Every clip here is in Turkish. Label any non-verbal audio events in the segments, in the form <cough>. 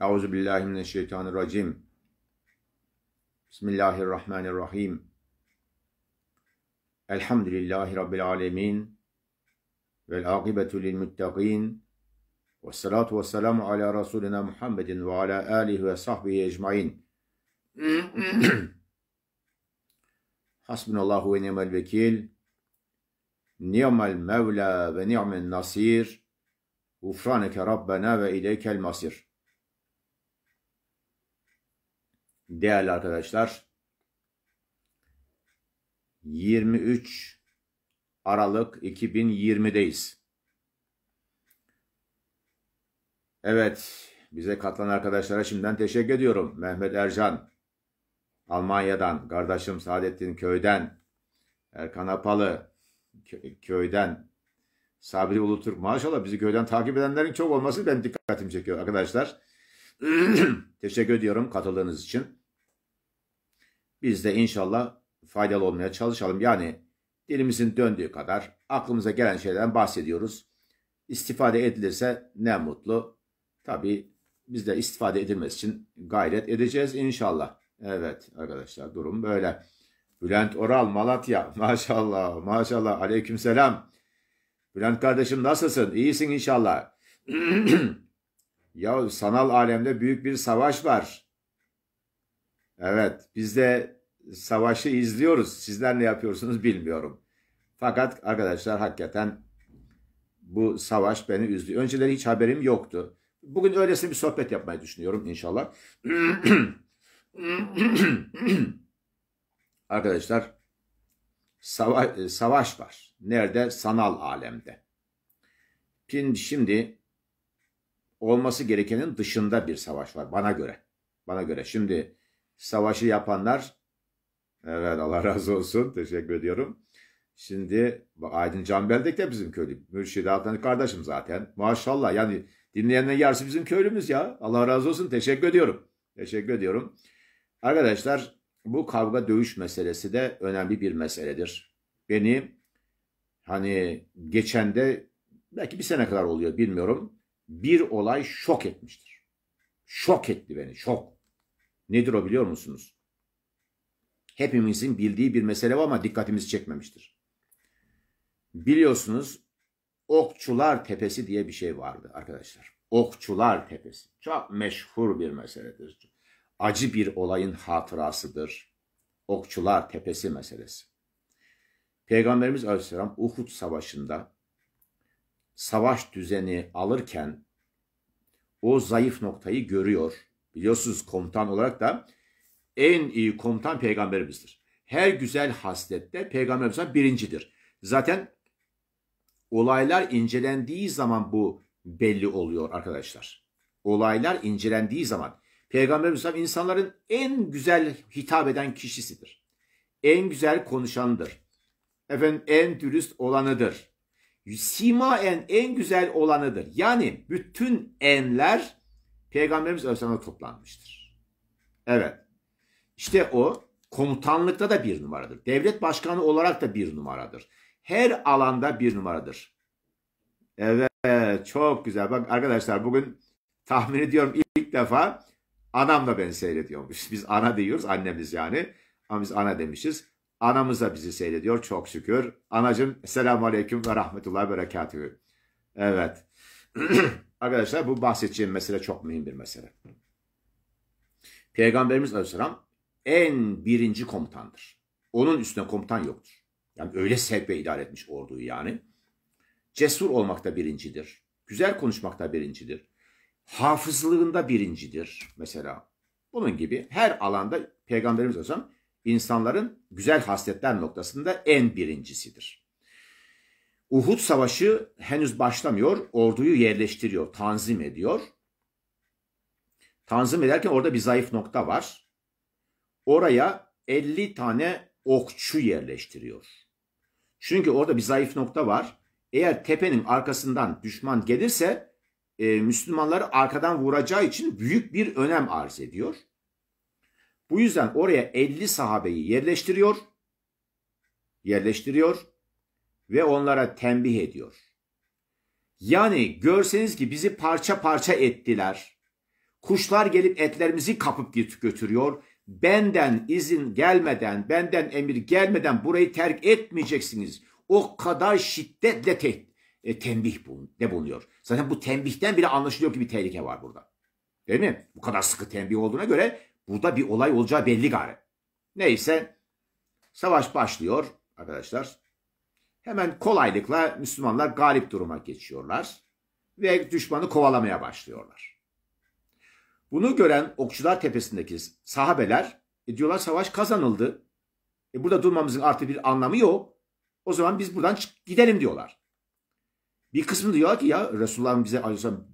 Euzu billahi mineşşeytanirracim. Bismillahirrahmanirrahim. Elhamdülillahi rabbil alamin. Vel akibetu lil muttaqin. Ve salatu ve selamu ala rasulina Muhammedin ve ala alihi ve sahbihi ecmaîn. Hasbunallahu ve ni'mel vekil. Ni'mel mevla ve ni'men nasir. Ufraneke rabbena ve ileykel masir. değerli arkadaşlar 23 Aralık 2020'deyiz. Evet, bize katılan arkadaşlara şimdiden teşekkür ediyorum. Mehmet Ercan, Almanya'dan, kardeşim Saadettin Köy'den, Erkan Apalı Köy'den, Sabri Ulutürk. Maşallah bizi köyden takip edenlerin çok olması benim dikkatimi çekiyor arkadaşlar. <clears throat> Teşekkür ediyorum katıldığınız için. Biz de inşallah faydalı olmaya çalışalım. Yani dilimizin döndüğü kadar aklımıza gelen şeylerden bahsediyoruz. İstifade edilirse ne mutlu. Tabii biz de istifade edilmesi için gayret edeceğiz inşallah. Evet arkadaşlar durum böyle. Bülent Oral Malatya <laughs> maşallah maşallah aleykümselam. Bülent kardeşim nasılsın? İyisin inşallah. <clears throat> Ya sanal alemde büyük bir savaş var. Evet biz de savaşı izliyoruz. Sizler ne yapıyorsunuz bilmiyorum. Fakat arkadaşlar hakikaten bu savaş beni üzdü. Önceleri hiç haberim yoktu. Bugün öylesine bir sohbet yapmayı düşünüyorum inşallah. <clears throat> arkadaşlar sava savaş var. Nerede? Sanal alemde. Şimdi olması gerekenin dışında bir savaş var bana göre. Bana göre. Şimdi savaşı yapanlar evet Allah razı olsun teşekkür ediyorum. Şimdi Aydın Canbeldek de bizim köylü. Mürşid Adnan kardeşim zaten. Maşallah yani dinleyenler yarısı bizim köylümüz ya. Allah razı olsun teşekkür ediyorum. Teşekkür ediyorum. Arkadaşlar bu kavga dövüş meselesi de önemli bir meseledir. Beni hani geçen de belki bir sene kadar oluyor bilmiyorum bir olay şok etmiştir. Şok etti beni, şok. Nedir o biliyor musunuz? Hepimizin bildiği bir mesele var ama dikkatimizi çekmemiştir. Biliyorsunuz Okçular Tepesi diye bir şey vardı arkadaşlar. Okçular Tepesi. Çok meşhur bir meseledir. Acı bir olayın hatırasıdır. Okçular Tepesi meselesi. Peygamberimiz Aleyhisselam Uhud Savaşı'nda savaş düzeni alırken o zayıf noktayı görüyor. Biliyorsunuz komutan olarak da en iyi komutan peygamberimizdir. Her güzel haslette peygamberimiz birincidir. Zaten olaylar incelendiği zaman bu belli oluyor arkadaşlar. Olaylar incelendiği zaman Peygamberimiz insanların en güzel hitap eden kişisidir. En güzel konuşanıdır. Efendim en dürüst olanıdır sima en en güzel olanıdır. Yani bütün enler Peygamberimiz Aleyhisselam'a toplanmıştır. Evet. İşte o komutanlıkta da bir numaradır. Devlet başkanı olarak da bir numaradır. Her alanda bir numaradır. Evet çok güzel. Bak arkadaşlar bugün tahmin ediyorum ilk defa anamla ben seyrediyormuş. Biz ana diyoruz annemiz yani. Ama biz ana demişiz. Anamız da bizi seyrediyor çok şükür. Anacım selamun aleyküm ve rahmetullah ve berekatühü. Evet. <clears throat> Arkadaşlar bu bahsedeceğim mesele çok mühim bir mesele. Peygamberimiz Aleyhisselam en birinci komutandır. Onun üstüne komutan yoktur. Yani öyle sevk ve idare etmiş orduyu yani. Cesur olmakta birincidir. Güzel konuşmakta birincidir. Hafızlığında birincidir mesela. Bunun gibi her alanda Peygamberimiz Aleyhisselam insanların güzel hasletler noktasında en birincisidir. Uhud Savaşı henüz başlamıyor, orduyu yerleştiriyor, tanzim ediyor. Tanzim ederken orada bir zayıf nokta var. Oraya 50 tane okçu yerleştiriyor. Çünkü orada bir zayıf nokta var. Eğer tepenin arkasından düşman gelirse e, Müslümanları arkadan vuracağı için büyük bir önem arz ediyor. Bu yüzden oraya 50 sahabeyi yerleştiriyor. Yerleştiriyor ve onlara tembih ediyor. Yani görseniz ki bizi parça parça ettiler. Kuşlar gelip etlerimizi kapıp götürüyor. Benden izin gelmeden, benden emir gelmeden burayı terk etmeyeceksiniz. O kadar şiddetle te e, tembih bul de bulunuyor. Zaten bu tembihten bile anlaşılıyor ki bir tehlike var burada. Değil mi? Bu kadar sıkı tembih olduğuna göre Burada bir olay olacağı belli gari. Neyse savaş başlıyor arkadaşlar. Hemen kolaylıkla Müslümanlar galip duruma geçiyorlar ve düşmanı kovalamaya başlıyorlar. Bunu gören Okçular Tepesi'ndeki sahabeler e diyorlar savaş kazanıldı. E burada durmamızın artı bir anlamı yok. O zaman biz buradan gidelim diyorlar. Bir kısmı diyor ki ya Resulullah'ın bize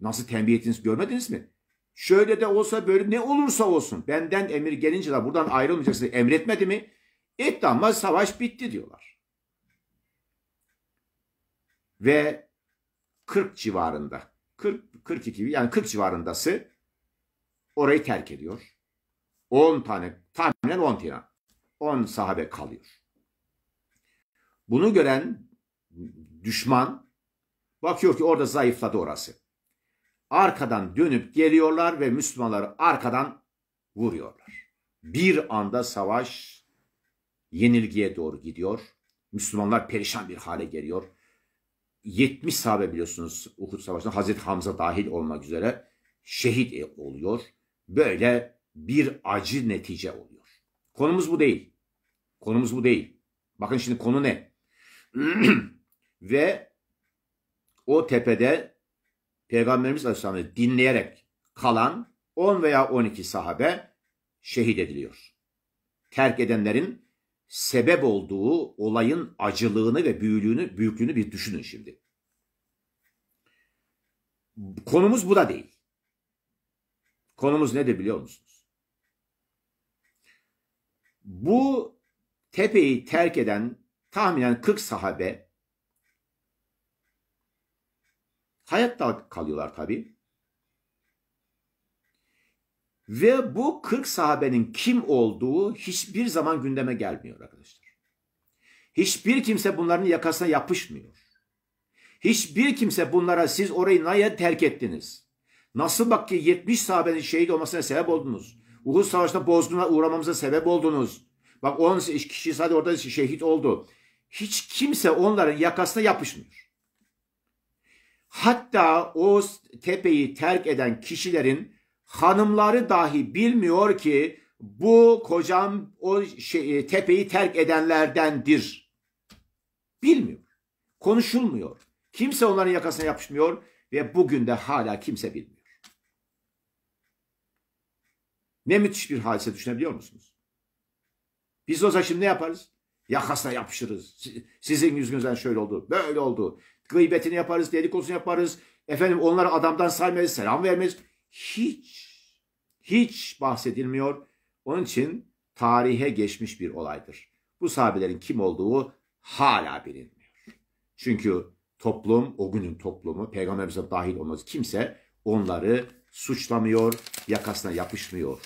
nasıl tembih ettiniz görmediniz mi? Şöyle de olsa böyle ne olursa olsun benden emir gelince de buradan ayrılmayacaksın emretmedi mi? Etti ama savaş bitti diyorlar. Ve 40 civarında 40 42 yani 40 civarındası orayı terk ediyor. 10 tane tahminen 10 tane 10 sahabe kalıyor. Bunu gören düşman bakıyor ki orada zayıfladı orası arkadan dönüp geliyorlar ve Müslümanları arkadan vuruyorlar. Bir anda savaş yenilgiye doğru gidiyor. Müslümanlar perişan bir hale geliyor. 70 sahabe biliyorsunuz Uhud Savaşı'nda Hazreti Hamza dahil olmak üzere şehit e, oluyor. Böyle bir acı netice oluyor. Konumuz bu değil. Konumuz bu değil. Bakın şimdi konu ne? <clears throat> Ve o tepede Peygamberimiz Aleyhisselam'ı dinleyerek kalan 10 veya 12 sahabe şehit ediliyor. Terk edenlerin sebep olduğu olayın acılığını ve büyüklüğünü büyüklüğünü bir düşünün şimdi. Konumuz bu da değil. Konumuz ne de biliyor musunuz? Bu tepeyi terk eden tahminen 40 sahabe Hayatta kalıyorlar tabi. Ve bu 40 sahabenin kim olduğu hiçbir zaman gündeme gelmiyor arkadaşlar. Hiçbir kimse bunların yakasına yapışmıyor. Hiçbir kimse bunlara siz orayı neye terk ettiniz? Nasıl bak ki 70 sahabenin şehit olmasına sebep oldunuz. Uhud Savaşı'nda bozguna uğramamıza sebep oldunuz. Bak 10 kişi sadece orada şehit oldu. Hiç kimse onların yakasına yapışmıyor. Hatta o tepeyi terk eden kişilerin hanımları dahi bilmiyor ki bu kocam o şey, e, tepeyi terk edenlerdendir. Bilmiyor. Konuşulmuyor. Kimse onların yakasına yapışmıyor ve bugün de hala kimse bilmiyor. Ne müthiş bir hadise düşünebiliyor musunuz? Biz olsa şimdi ne yaparız? Yakasına yapışırız. Sizin yüzünüzden şöyle oldu, böyle oldu gıybetini yaparız, dedikodusunu yaparız. Efendim onları adamdan saymayız, selam vermeyiz. Hiç, hiç bahsedilmiyor. Onun için tarihe geçmiş bir olaydır. Bu sahabelerin kim olduğu hala bilinmiyor. Çünkü toplum, o günün toplumu, peygamberimize dahil olmaz kimse onları suçlamıyor, yakasına yapışmıyor.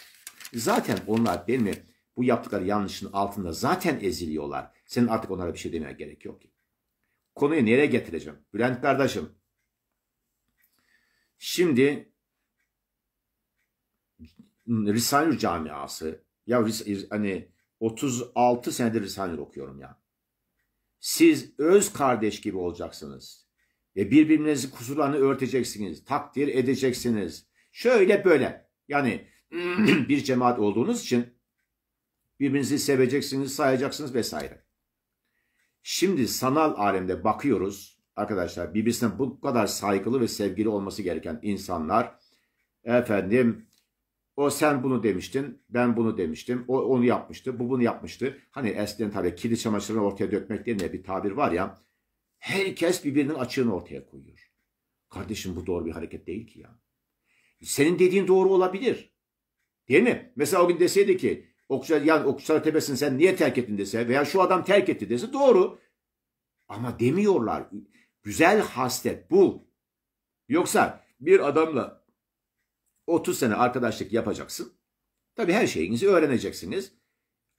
Zaten onlar değil mi bu yaptıkları yanlışın altında zaten eziliyorlar. Senin artık onlara bir şey demeye gerek yok ki konuyu nereye getireceğim? Bülent kardeşim. Şimdi Risale-i camiası ya hani 36 senedir Risanür okuyorum ya. Siz öz kardeş gibi olacaksınız. Ve birbirinizin kusurlarını örteceksiniz. Takdir edeceksiniz. Şöyle böyle. Yani <clears throat> bir cemaat olduğunuz için birbirinizi seveceksiniz, sayacaksınız vesaire. Şimdi sanal alemde bakıyoruz arkadaşlar birbirine bu kadar saygılı ve sevgili olması gereken insanlar efendim o sen bunu demiştin, ben bunu demiştim, o onu yapmıştı, bu bunu yapmıştı. Hani eskiden tabii kirli çamaşırını ortaya dökmek diye bir tabir var ya. Herkes birbirinin açığını ortaya koyuyor. Kardeşim bu doğru bir hareket değil ki ya. Senin dediğin doğru olabilir. Değil mi? Mesela o gün deseydi ki Okçular, ya Okçular Tepesi'ni sen niye terk ettin dese veya şu adam terk etti dese doğru. Ama demiyorlar. Güzel haslet bu Yoksa bir adamla 30 sene arkadaşlık yapacaksın. Tabii her şeyinizi öğreneceksiniz.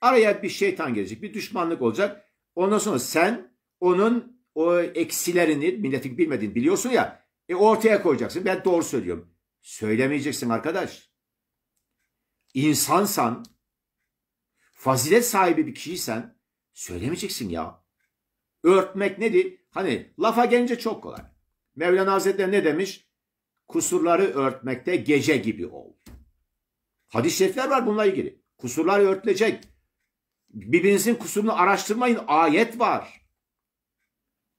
Araya bir şeytan gelecek, bir düşmanlık olacak. Ondan sonra sen onun o eksilerini milletin bilmediğini biliyorsun ya. E ortaya koyacaksın. Ben doğru söylüyorum. Söylemeyeceksin arkadaş. İnsansan fazilet sahibi bir kişiysen söylemeyeceksin ya. Örtmek nedir? Hani lafa gelince çok kolay. Mevlana Hazretleri ne demiş? Kusurları örtmekte gece gibi ol. Hadis-i şerifler var bununla ilgili. Kusurlar örtülecek. Birbirinizin kusurunu araştırmayın. Ayet var.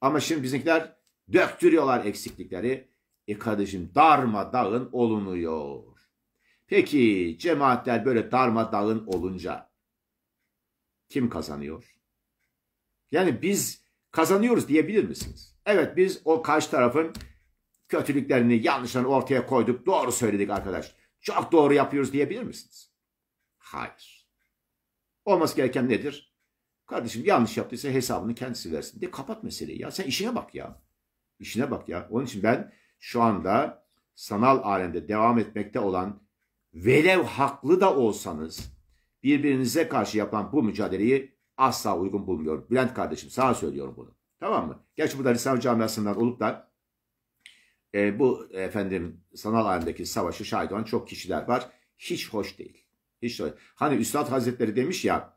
Ama şimdi bizimkiler döktürüyorlar eksiklikleri. E kardeşim darmadağın olunuyor. Peki cemaatler böyle darmadağın olunca kim kazanıyor? Yani biz kazanıyoruz diyebilir misiniz? Evet biz o karşı tarafın kötülüklerini, yanlışlarını ortaya koyduk. Doğru söyledik arkadaş. Çok doğru yapıyoruz diyebilir misiniz? Hayır. Olması gereken nedir? Kardeşim yanlış yaptıysa hesabını kendisi versin diye kapat meseleyi ya. Sen işine bak ya. İşine bak ya. Onun için ben şu anda sanal alemde devam etmekte olan velev haklı da olsanız birbirinize karşı yapılan bu mücadeleyi asla uygun bulmuyorum. Bülent kardeşim sana söylüyorum bunu. Tamam mı? Gerçi burada İslam camiasından olup da e, bu efendim sanal alemdeki savaşı şahit olan çok kişiler var. Hiç hoş değil. Hiç hoş. Hani Üstad Hazretleri demiş ya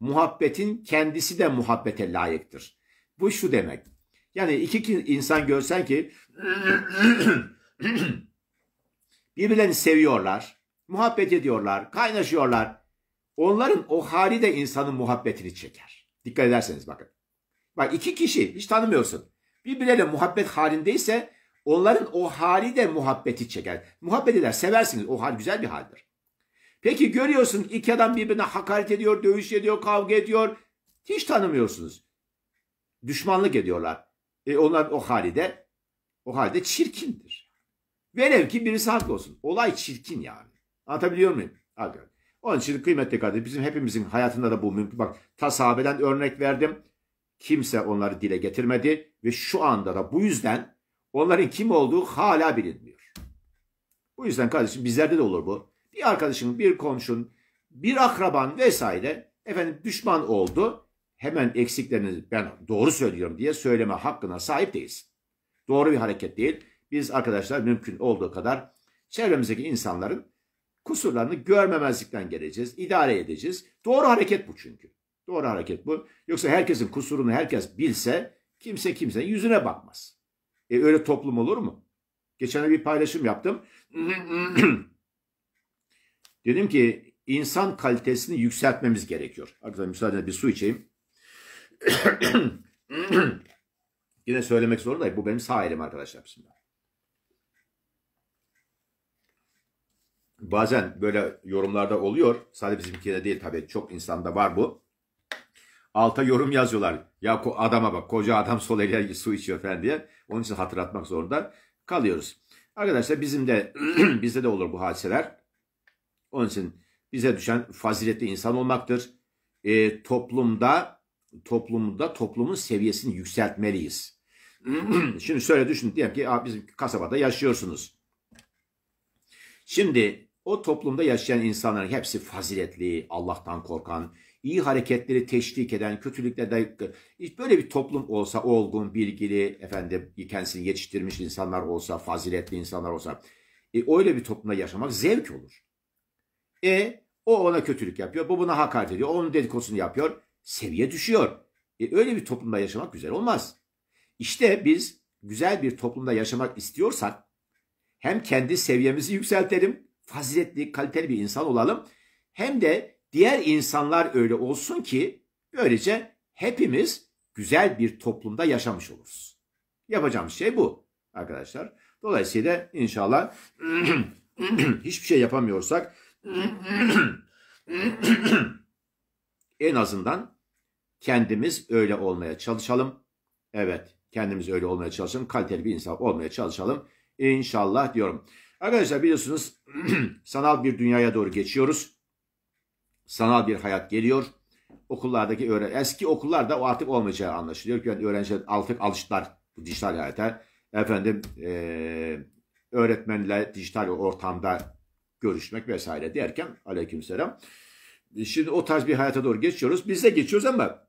muhabbetin kendisi de muhabbete layıktır. Bu şu demek. Yani iki insan görsen ki <clears throat> birbirlerini seviyorlar, muhabbet ediyorlar, kaynaşıyorlar. Onların o hali de insanın muhabbetini çeker. Dikkat ederseniz bakın. Bak iki kişi hiç tanımıyorsun. Birbirleriyle muhabbet halindeyse onların o hali de muhabbeti çeker. Muhabbet eder seversiniz. O hal güzel bir haldir. Peki görüyorsun iki adam birbirine hakaret ediyor, dövüş ediyor, kavga ediyor. Hiç tanımıyorsunuz. Düşmanlık ediyorlar. E onlar o halde o halde çirkindir. Velev ki birisi haklı olsun. Olay çirkin yani. Anlatabiliyor muyum? Hadi. Onun için kıymetli kardeşim bizim hepimizin hayatında da bu mümkün. Bak tasavveden örnek verdim. Kimse onları dile getirmedi ve şu anda da bu yüzden onların kim olduğu hala bilinmiyor. Bu yüzden kardeşim bizlerde de olur bu. Bir arkadaşın, bir komşun, bir akraban vesaire efendim düşman oldu. Hemen eksiklerini ben doğru söylüyorum diye söyleme hakkına sahip değiliz. Doğru bir hareket değil. Biz arkadaşlar mümkün olduğu kadar çevremizdeki insanların kusurlarını görmemezlikten geleceğiz, idare edeceğiz. Doğru hareket bu çünkü. Doğru hareket bu. Yoksa herkesin kusurunu herkes bilse kimse kimsenin yüzüne bakmaz. E öyle toplum olur mu? Geçen bir paylaşım yaptım. <clears throat> Dedim ki insan kalitesini yükseltmemiz gerekiyor. Arkadaşlar müsaadenizle bir su içeyim. <clears throat> Yine söylemek zorundayım. Bu benim sağ elim arkadaşlar. Bismillah. bazen böyle yorumlarda oluyor. Sadece bizimkide değil tabii. Çok insanda var bu. Alta yorum yazıyorlar. Ya adama bak koca adam sol eliyle su içiyor falan diye. Onun için hatırlatmak zorunda kalıyoruz. Arkadaşlar bizim de <clears throat> bizde de olur bu hadiseler. Onun için bize düşen faziletli insan olmaktır. E, toplumda toplumda toplumun seviyesini yükseltmeliyiz. <clears throat> Şimdi şöyle düşünün diyelim ki bizim kasabada yaşıyorsunuz. Şimdi o toplumda yaşayan insanların hepsi faziletli, Allah'tan korkan, iyi hareketleri teşvik eden, kötülüklerden böyle bir toplum olsa olgun, bilgili, efendim kendisini yetiştirmiş insanlar olsa, faziletli insanlar olsa e, öyle bir toplumda yaşamak zevk olur. E o ona kötülük yapıyor, bu buna hakaret ediyor, onun dedikodusunu yapıyor, seviye düşüyor. E, öyle bir toplumda yaşamak güzel olmaz. İşte biz güzel bir toplumda yaşamak istiyorsak hem kendi seviyemizi yükseltelim faziletli, kaliteli bir insan olalım. Hem de diğer insanlar öyle olsun ki böylece hepimiz güzel bir toplumda yaşamış oluruz. Yapacağım şey bu arkadaşlar. Dolayısıyla inşallah <clears throat> hiçbir şey yapamıyorsak <clears throat> en azından kendimiz öyle olmaya çalışalım. Evet kendimiz öyle olmaya çalışalım. Kaliteli bir insan olmaya çalışalım. İnşallah diyorum. Arkadaşlar biliyorsunuz <clears throat> sanal bir dünyaya doğru geçiyoruz. Sanal bir hayat geliyor. Okullardaki öğren eski okullarda o artık olmayacağı anlaşılıyor. Yani öğrenciler artık alıştılar dijital hayata. Efendim e, öğretmenle dijital ortamda görüşmek vesaire derken aleykümselam. Şimdi o tarz bir hayata doğru geçiyoruz. Biz de geçiyoruz ama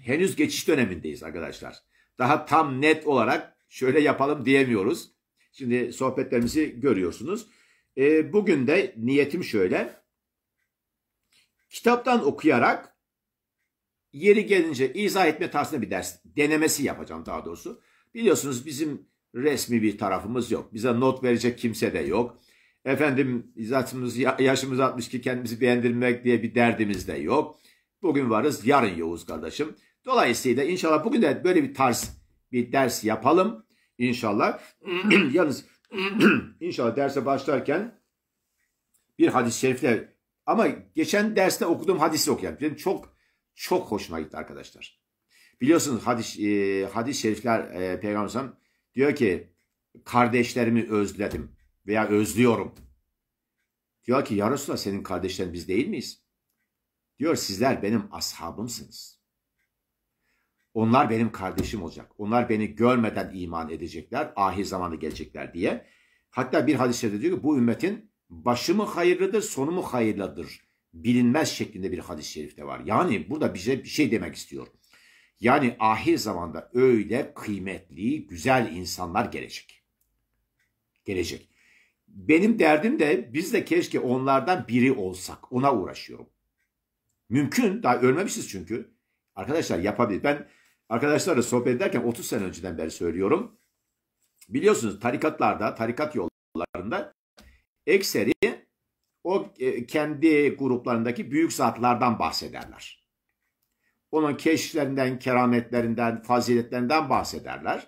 henüz geçiş dönemindeyiz arkadaşlar. Daha tam net olarak şöyle yapalım diyemiyoruz. Şimdi sohbetlerimizi görüyorsunuz. E, bugün de niyetim şöyle. Kitaptan okuyarak yeri gelince izah etme tarzında bir ders. Denemesi yapacağım daha doğrusu. Biliyorsunuz bizim resmi bir tarafımız yok. Bize not verecek kimse de yok. Efendim zatımız, yaşımız ki kendimizi beğendirmek diye bir derdimiz de yok. Bugün varız yarın Yavuz kardeşim. Dolayısıyla inşallah bugün de böyle bir tarz bir ders yapalım. İnşallah. <clears throat> Yalnız <clears throat> inşallah derse başlarken bir hadis-i şerifle ama geçen derste okuduğum hadisi okuyalım. Benim çok çok hoşuma gitti arkadaşlar. Biliyorsunuz hadis e, hadis-i şerifler e, Peygamber diyor ki kardeşlerimi özledim veya özlüyorum. Diyor ki ya Resulallah senin kardeşlerin biz değil miyiz? Diyor sizler benim ashabımsınız. Onlar benim kardeşim olacak. Onlar beni görmeden iman edecekler. Ahir zamanı gelecekler diye. Hatta bir hadiste de diyor ki bu ümmetin başı mı hayırlıdır, sonu mu hayırlıdır bilinmez şeklinde bir hadis-i şerifte var. Yani burada bize bir şey demek istiyor. Yani ahir zamanda öyle kıymetli, güzel insanlar gelecek. Gelecek. Benim derdim de biz de keşke onlardan biri olsak. Ona uğraşıyorum. Mümkün. Daha ölmemişiz çünkü. Arkadaşlar yapabilir. Ben arkadaşlarla sohbet ederken 30 sene önceden beri söylüyorum. Biliyorsunuz tarikatlarda, tarikat yollarında ekseri o e, kendi gruplarındaki büyük zatlardan bahsederler. Onun keşiflerinden, kerametlerinden, faziletlerinden bahsederler.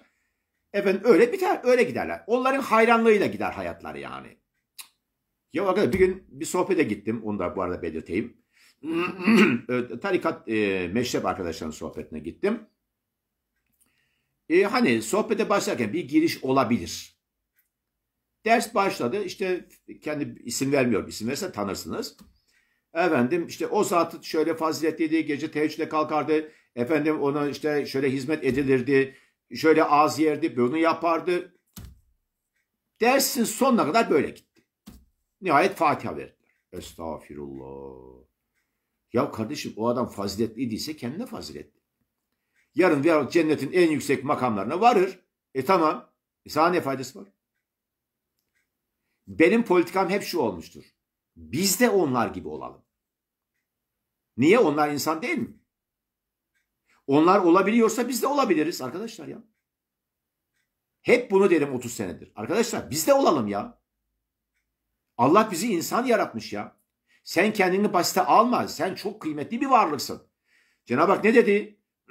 Efendim öyle biter, öyle giderler. Onların hayranlığıyla gider hayatlar yani. Ya arkadaş bir gün bir sohbete gittim. Onu da bu arada belirteyim. <clears throat> tarikat e, meşrep arkadaşlarının sohbetine gittim e, hani sohbete başlarken bir giriş olabilir. Ders başladı. İşte kendi isim vermiyorum. İsim verse tanırsınız. Efendim işte o saat şöyle faziletliydi. Gece teheccüde kalkardı. Efendim ona işte şöyle hizmet edilirdi. Şöyle ağız yerdi. Bunu yapardı. Dersin sonuna kadar böyle gitti. Nihayet Fatiha verdiler. Estağfirullah. Ya kardeşim o adam faziletliydi ise kendine faziletli. Yarın veyahut cennetin en yüksek makamlarına varır. E tamam. E sana ne faydası var? Benim politikam hep şu olmuştur. Biz de onlar gibi olalım. Niye? Onlar insan değil mi? Onlar olabiliyorsa biz de olabiliriz arkadaşlar ya. Hep bunu derim 30 senedir. Arkadaşlar biz de olalım ya. Allah bizi insan yaratmış ya. Sen kendini basite alma. Sen çok kıymetli bir varlıksın. Cenab-ı Hak ne dedi? <clears throat>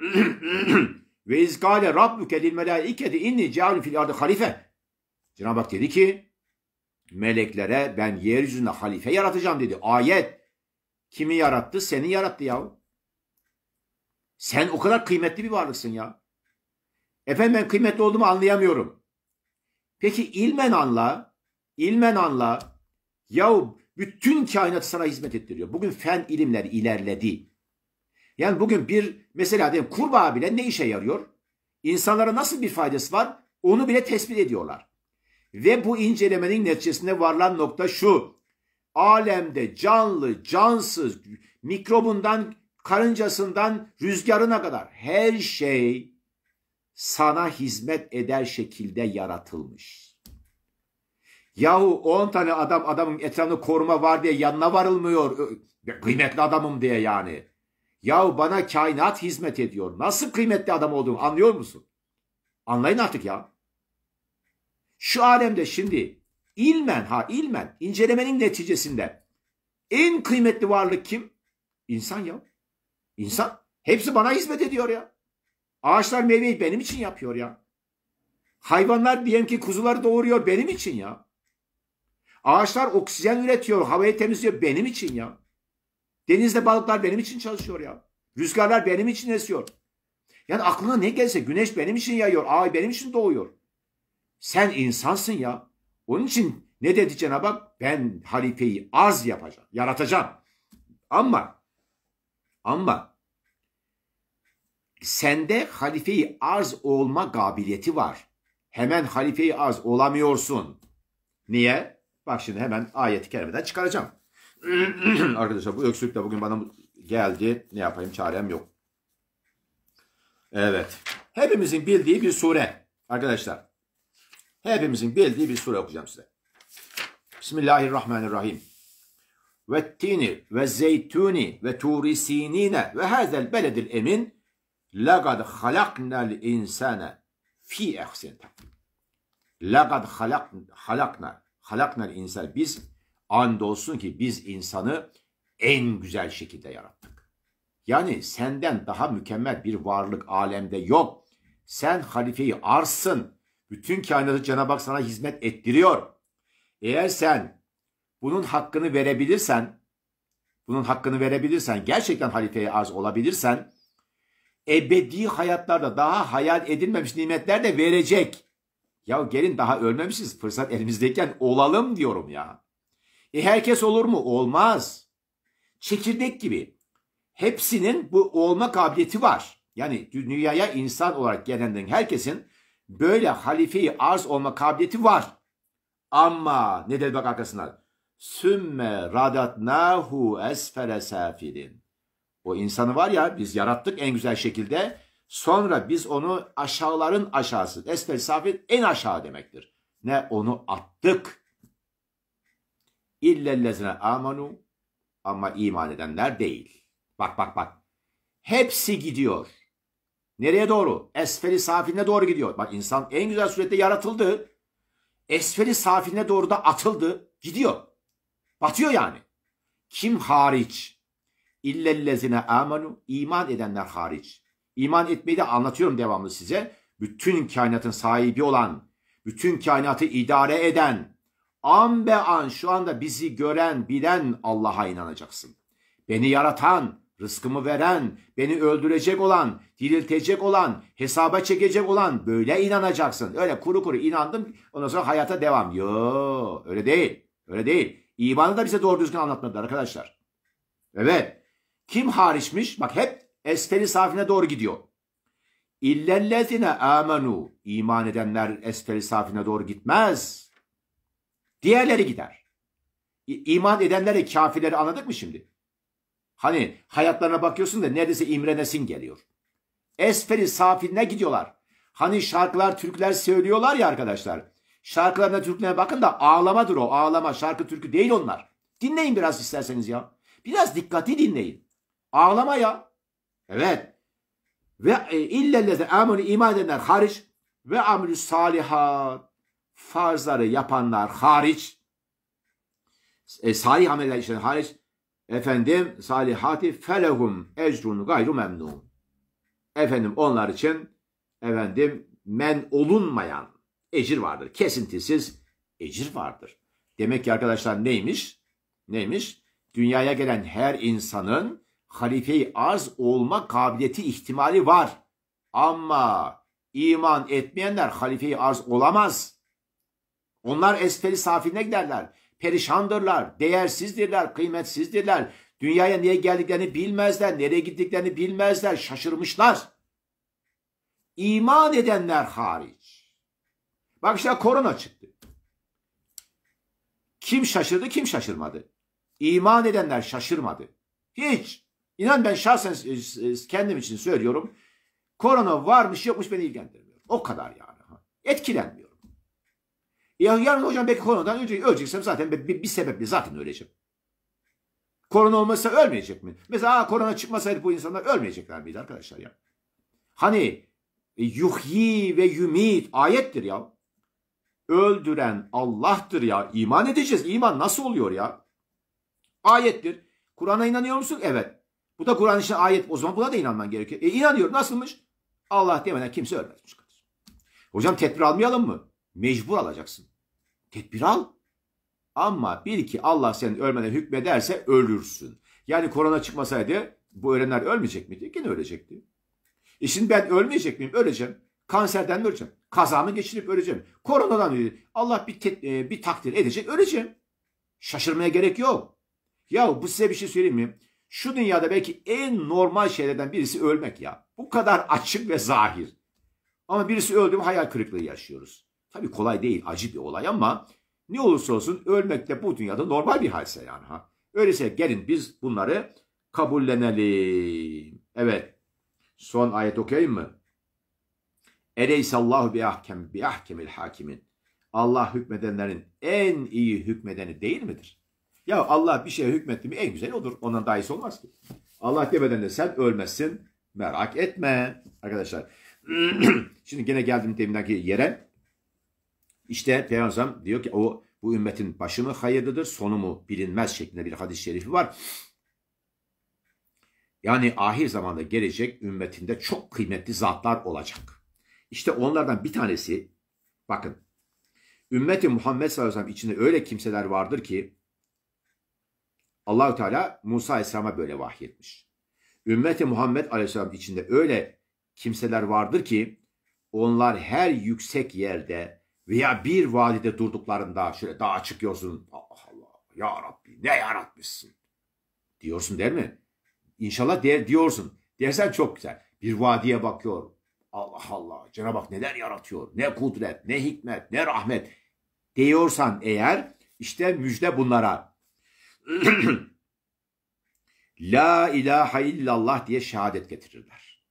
Ve izgale rabbuke lil melaiketi inni cealun fil ardı halife. Cenab-ı Hak dedi ki meleklere ben yeryüzünde halife yaratacağım dedi. Ayet kimi yarattı? Seni yarattı yahu. Sen o kadar kıymetli bir varlıksın ya. Efendim ben kıymetli olduğumu anlayamıyorum. Peki ilmen anla, ilmen anla. Yahu bütün kainat sana hizmet ettiriyor. Bugün fen ilimler ilerledi. Yani bugün bir mesela diyelim kurbağa bile ne işe yarıyor? İnsanlara nasıl bir faydası var? Onu bile tespit ediyorlar. Ve bu incelemenin neticesinde varılan nokta şu. Alemde canlı, cansız, mikrobundan, karıncasından, rüzgarına kadar her şey sana hizmet eder şekilde yaratılmış. Yahu 10 tane adam adamın etrafını koruma var diye yanına varılmıyor. Kıymetli adamım diye yani. Yahu bana kainat hizmet ediyor. Nasıl kıymetli adam olduğumu anlıyor musun? Anlayın artık ya. Şu alemde şimdi ilmen ha ilmen incelemenin neticesinde en kıymetli varlık kim? İnsan ya. İnsan. Hepsi bana hizmet ediyor ya. Ağaçlar meyveyi benim için yapıyor ya. Hayvanlar diyelim ki kuzuları doğuruyor benim için ya. Ağaçlar oksijen üretiyor, havayı temizliyor benim için ya. Denizde balıklar benim için çalışıyor ya. Rüzgarlar benim için esiyor. Yani aklına ne gelse güneş benim için yayıyor. Ay benim için doğuyor. Sen insansın ya. Onun için ne dedi Cenab-ı Hak? Ben halifeyi az yapacağım, yaratacağım. Ama ama sende halifeyi arz olma kabiliyeti var. Hemen halifeyi arz olamıyorsun. Niye? Bak şimdi hemen ayeti kerimeden çıkaracağım. <clears throat> Arkadaşlar bu öksürük de bugün bana geldi. Ne yapayım çarem yok. Evet. Hepimizin bildiği bir sure. Arkadaşlar. Hepimizin bildiği bir sure okuyacağım size. Bismillahirrahmanirrahim. Ve tini ve zeytuni ve turisinine ve hazel beledil emin lagad halaknal insane fi ehsin takvim. Lagad halak, halakna, halaknal insan. Biz Andolsun ki biz insanı en güzel şekilde yarattık. Yani senden daha mükemmel bir varlık alemde yok. Sen halifeyi arsın. Bütün kainatı Cenab-ı Hak sana hizmet ettiriyor. Eğer sen bunun hakkını verebilirsen, bunun hakkını verebilirsen, gerçekten halifeye arz olabilirsen, ebedi hayatlarda daha hayal edilmemiş nimetler de verecek. Ya gelin daha ölmemişiz fırsat elimizdeyken olalım diyorum ya. E herkes olur mu? Olmaz. Çekirdek gibi. Hepsinin bu olma kabiliyeti var. Yani dünyaya insan olarak gelenlerin herkesin böyle halifeyi arz olma kabiliyeti var. Ama ne dedi bak arkasına? Sümme radatnahu esfere safilin. O insanı var ya biz yarattık en güzel şekilde. Sonra biz onu aşağıların aşağısı. Esfel safil en aşağı demektir. Ne onu attık. İllellezine amanu ama iman edenler değil. Bak bak bak. Hepsi gidiyor. Nereye doğru? Esferi safiline doğru gidiyor. Bak insan en güzel surette yaratıldı. Esferi safiline doğru da atıldı. Gidiyor. Batıyor yani. Kim hariç? İllellezine amanu iman edenler hariç. İman etmeyi de anlatıyorum devamlı size. Bütün kainatın sahibi olan, bütün kainatı idare eden, an be an şu anda bizi gören, bilen Allah'a inanacaksın. Beni yaratan, rızkımı veren, beni öldürecek olan, diriltecek olan, hesaba çekecek olan böyle inanacaksın. Öyle kuru kuru inandım ondan sonra hayata devam. Yo öyle değil. Öyle değil. İmanı da bize doğru düzgün anlatmadılar arkadaşlar. Evet. Kim hariçmiş? Bak hep esteri safine doğru gidiyor. İllellezine amenu. iman edenler esteri safine doğru gitmez. Diğerleri gider. İman edenleri, kafirleri anladık mı şimdi? Hani hayatlarına bakıyorsun da neredeyse imrenesin geliyor. Esferi safiline gidiyorlar. Hani şarkılar, Türkler söylüyorlar ya arkadaşlar. Şarkılarına, türkülerine bakın da ağlamadır o. Ağlama, şarkı, türkü değil onlar. Dinleyin biraz isterseniz ya. Biraz dikkati dinleyin. Ağlama ya. Evet. Ve e, illellezine amunu iman edenler hariç ve amülü salihat farzları yapanlar hariç e, salih ameller için hariç efendim salihati felehum ecrunu gayru memnun. Efendim onlar için efendim men olunmayan ecir vardır. Kesintisiz ecir vardır. Demek ki arkadaşlar neymiş? Neymiş? Dünyaya gelen her insanın halifeyi arz olma kabiliyeti ihtimali var. Ama iman etmeyenler halifeyi arz olamaz. Onlar esferi safiline giderler. Perişandırlar, değersizdirler, kıymetsizdirler. Dünyaya niye geldiklerini bilmezler, nereye gittiklerini bilmezler, şaşırmışlar. İman edenler hariç. Bak işte korona çıktı. Kim şaşırdı, kim şaşırmadı? İman edenler şaşırmadı. Hiç. İnan ben şahsen e, e, kendim için söylüyorum. Korona varmış yokmuş beni ilgilendirmiyor. O kadar yani. Etkilenmiyor. Ya yarın hocam belki koronadan önce öleceksem zaten bir, bir sebeple zaten öleceğim. Korona olmasa ölmeyecek mi? Mesela aa, korona çıkmasaydı bu insanlar ölmeyecekler miydi arkadaşlar ya? Hani e, yuhyi ve yumit ayettir ya. Öldüren Allah'tır ya. İman edeceğiz. İman nasıl oluyor ya? Ayettir. Kur'an'a inanıyor musun? Evet. Bu da Kur'an için ayet. O zaman buna da inanman gerekiyor. E inanıyorum. Nasılmış? Allah demeden kimse ölmezmiş. Hocam tedbir almayalım mı? Mecbur alacaksın. Tedbir al. Ama bil ki Allah senin ölmene hükmederse ölürsün. Yani korona çıkmasaydı bu ölenler ölmeyecek miydi? Yine ölecekti. E şimdi ben ölmeyecek miyim? Öleceğim. Kanserden mi öleceğim? Kazamı geçirip öleceğim. Koronadan öleceğim. Allah bir, te- bir takdir edecek öleceğim. Şaşırmaya gerek yok. Ya bu size bir şey söyleyeyim mi? Şu dünyada belki en normal şeylerden birisi ölmek ya. Bu kadar açık ve zahir. Ama birisi öldü mü hayal kırıklığı yaşıyoruz. Tabi kolay değil, acı bir olay ama ne olursa olsun ölmek de bu dünyada normal bir halse yani. Ha. Öyleyse gelin biz bunları kabullenelim. Evet. Son ayet okuyayım mı? Eleysallahu bi ahkem bi ahkemil hakimin. Allah hükmedenlerin en iyi hükmedeni değil midir? Ya Allah bir şeye hükmetti mi en güzel odur. Ondan daha iyisi olmaz ki. Allah demeden de sen ölmezsin. Merak etme arkadaşlar. <clears throat> Şimdi gene geldim deminden ki yere. İşte Peygamber diyor ki o bu ümmetin başı mı hayırlıdır, sonu mu bilinmez şeklinde bir hadis-i şerifi var. Yani ahir zamanda gelecek ümmetinde çok kıymetli zatlar olacak. İşte onlardan bir tanesi, bakın, ümmeti Muhammed sallallahu aleyhi ve sellem içinde öyle kimseler vardır ki, Allahü Teala Musa aleyhisselama böyle vahyetmiş. Ümmeti Muhammed aleyhisselam içinde öyle kimseler vardır ki, onlar her yüksek yerde, veya bir vadide durduklarında şöyle dağa çıkıyorsun. Allah Allah ya Rabbi ne yaratmışsın diyorsun değil mi? İnşallah de, diyorsun. Dersen çok güzel. Bir vadiye bakıyor. Allah Allah Cenab-ı Hak neler yaratıyor. Ne kudret, ne hikmet, ne rahmet diyorsan eğer işte müjde bunlara. <clears throat> La ilahe illallah diye şehadet getirirler.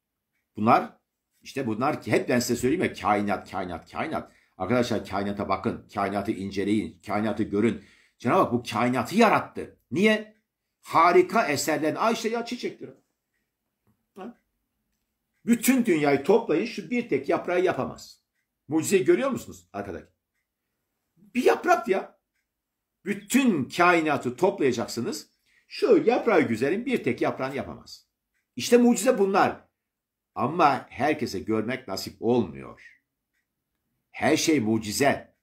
Bunlar işte bunlar ki hep ben size söyleyeyim ya kainat kainat kainat. Arkadaşlar kainata bakın, kainatı inceleyin, kainatı görün. Cenab-ı Hak bu kainatı yarattı. Niye? Harika eserlerin. Aa işte ya çiçektir. Bütün dünyayı toplayın şu bir tek yaprağı yapamaz. Mucizeyi görüyor musunuz arkadaki? Bir yaprak ya. Bütün kainatı toplayacaksınız. Şu yaprağı güzelim bir tek yaprağını yapamaz. İşte mucize bunlar. Ama herkese görmek nasip olmuyor. Her şey mucize.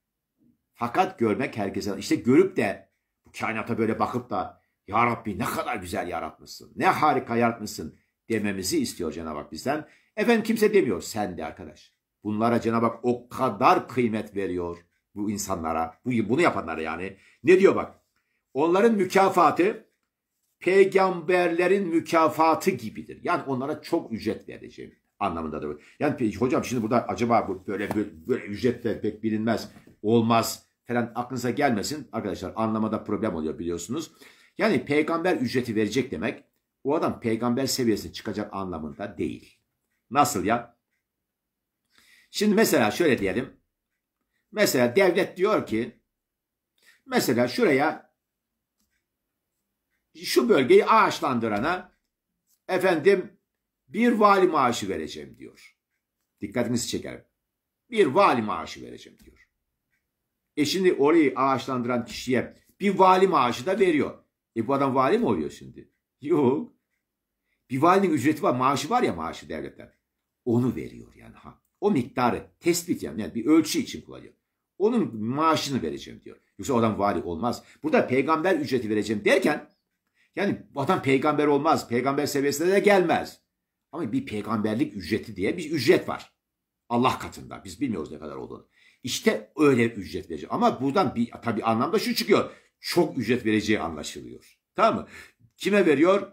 Fakat görmek herkese. İşte görüp de bu kainata böyle bakıp da Ya Rabbi ne kadar güzel yaratmışsın. Ne harika yaratmışsın dememizi istiyor Cenab-ı Hak bizden. Efendim kimse demiyor. Sen de arkadaş. Bunlara Cenab-ı Hak o kadar kıymet veriyor bu insanlara. Bunu yapanlara yani. Ne diyor bak. Onların mükafatı peygamberlerin mükafatı gibidir. Yani onlara çok ücret vereceğim anlamında da. Yani hocam şimdi burada acaba bu böyle, böyle, böyle ücret pek bilinmez, olmaz falan aklınıza gelmesin. Arkadaşlar anlamada problem oluyor biliyorsunuz. Yani peygamber ücreti verecek demek o adam peygamber seviyesine çıkacak anlamında değil. Nasıl ya? Şimdi mesela şöyle diyelim. Mesela devlet diyor ki mesela şuraya şu bölgeyi ağaçlandırana efendim bir vali maaşı vereceğim diyor. Dikkatimizi çekerim. Bir vali maaşı vereceğim diyor. E şimdi orayı ağaçlandıran kişiye bir vali maaşı da veriyor. E bu adam vali mi oluyor şimdi? Yok. Bir valinin ücreti var, maaşı var ya maaşı devletten. Onu veriyor yani ha. O miktarı tespit yani, yani bir ölçü için kullanıyor. Onun maaşını vereceğim diyor. Yoksa adam vali olmaz. Burada peygamber ücreti vereceğim derken yani adam peygamber olmaz. Peygamber seviyesine de gelmez. Ama bir peygamberlik ücreti diye bir ücret var. Allah katında. Biz bilmiyoruz ne kadar olduğunu. İşte öyle ücret verecek. Ama buradan bir tabii anlamda şu çıkıyor. Çok ücret vereceği anlaşılıyor. Tamam mı? Kime veriyor?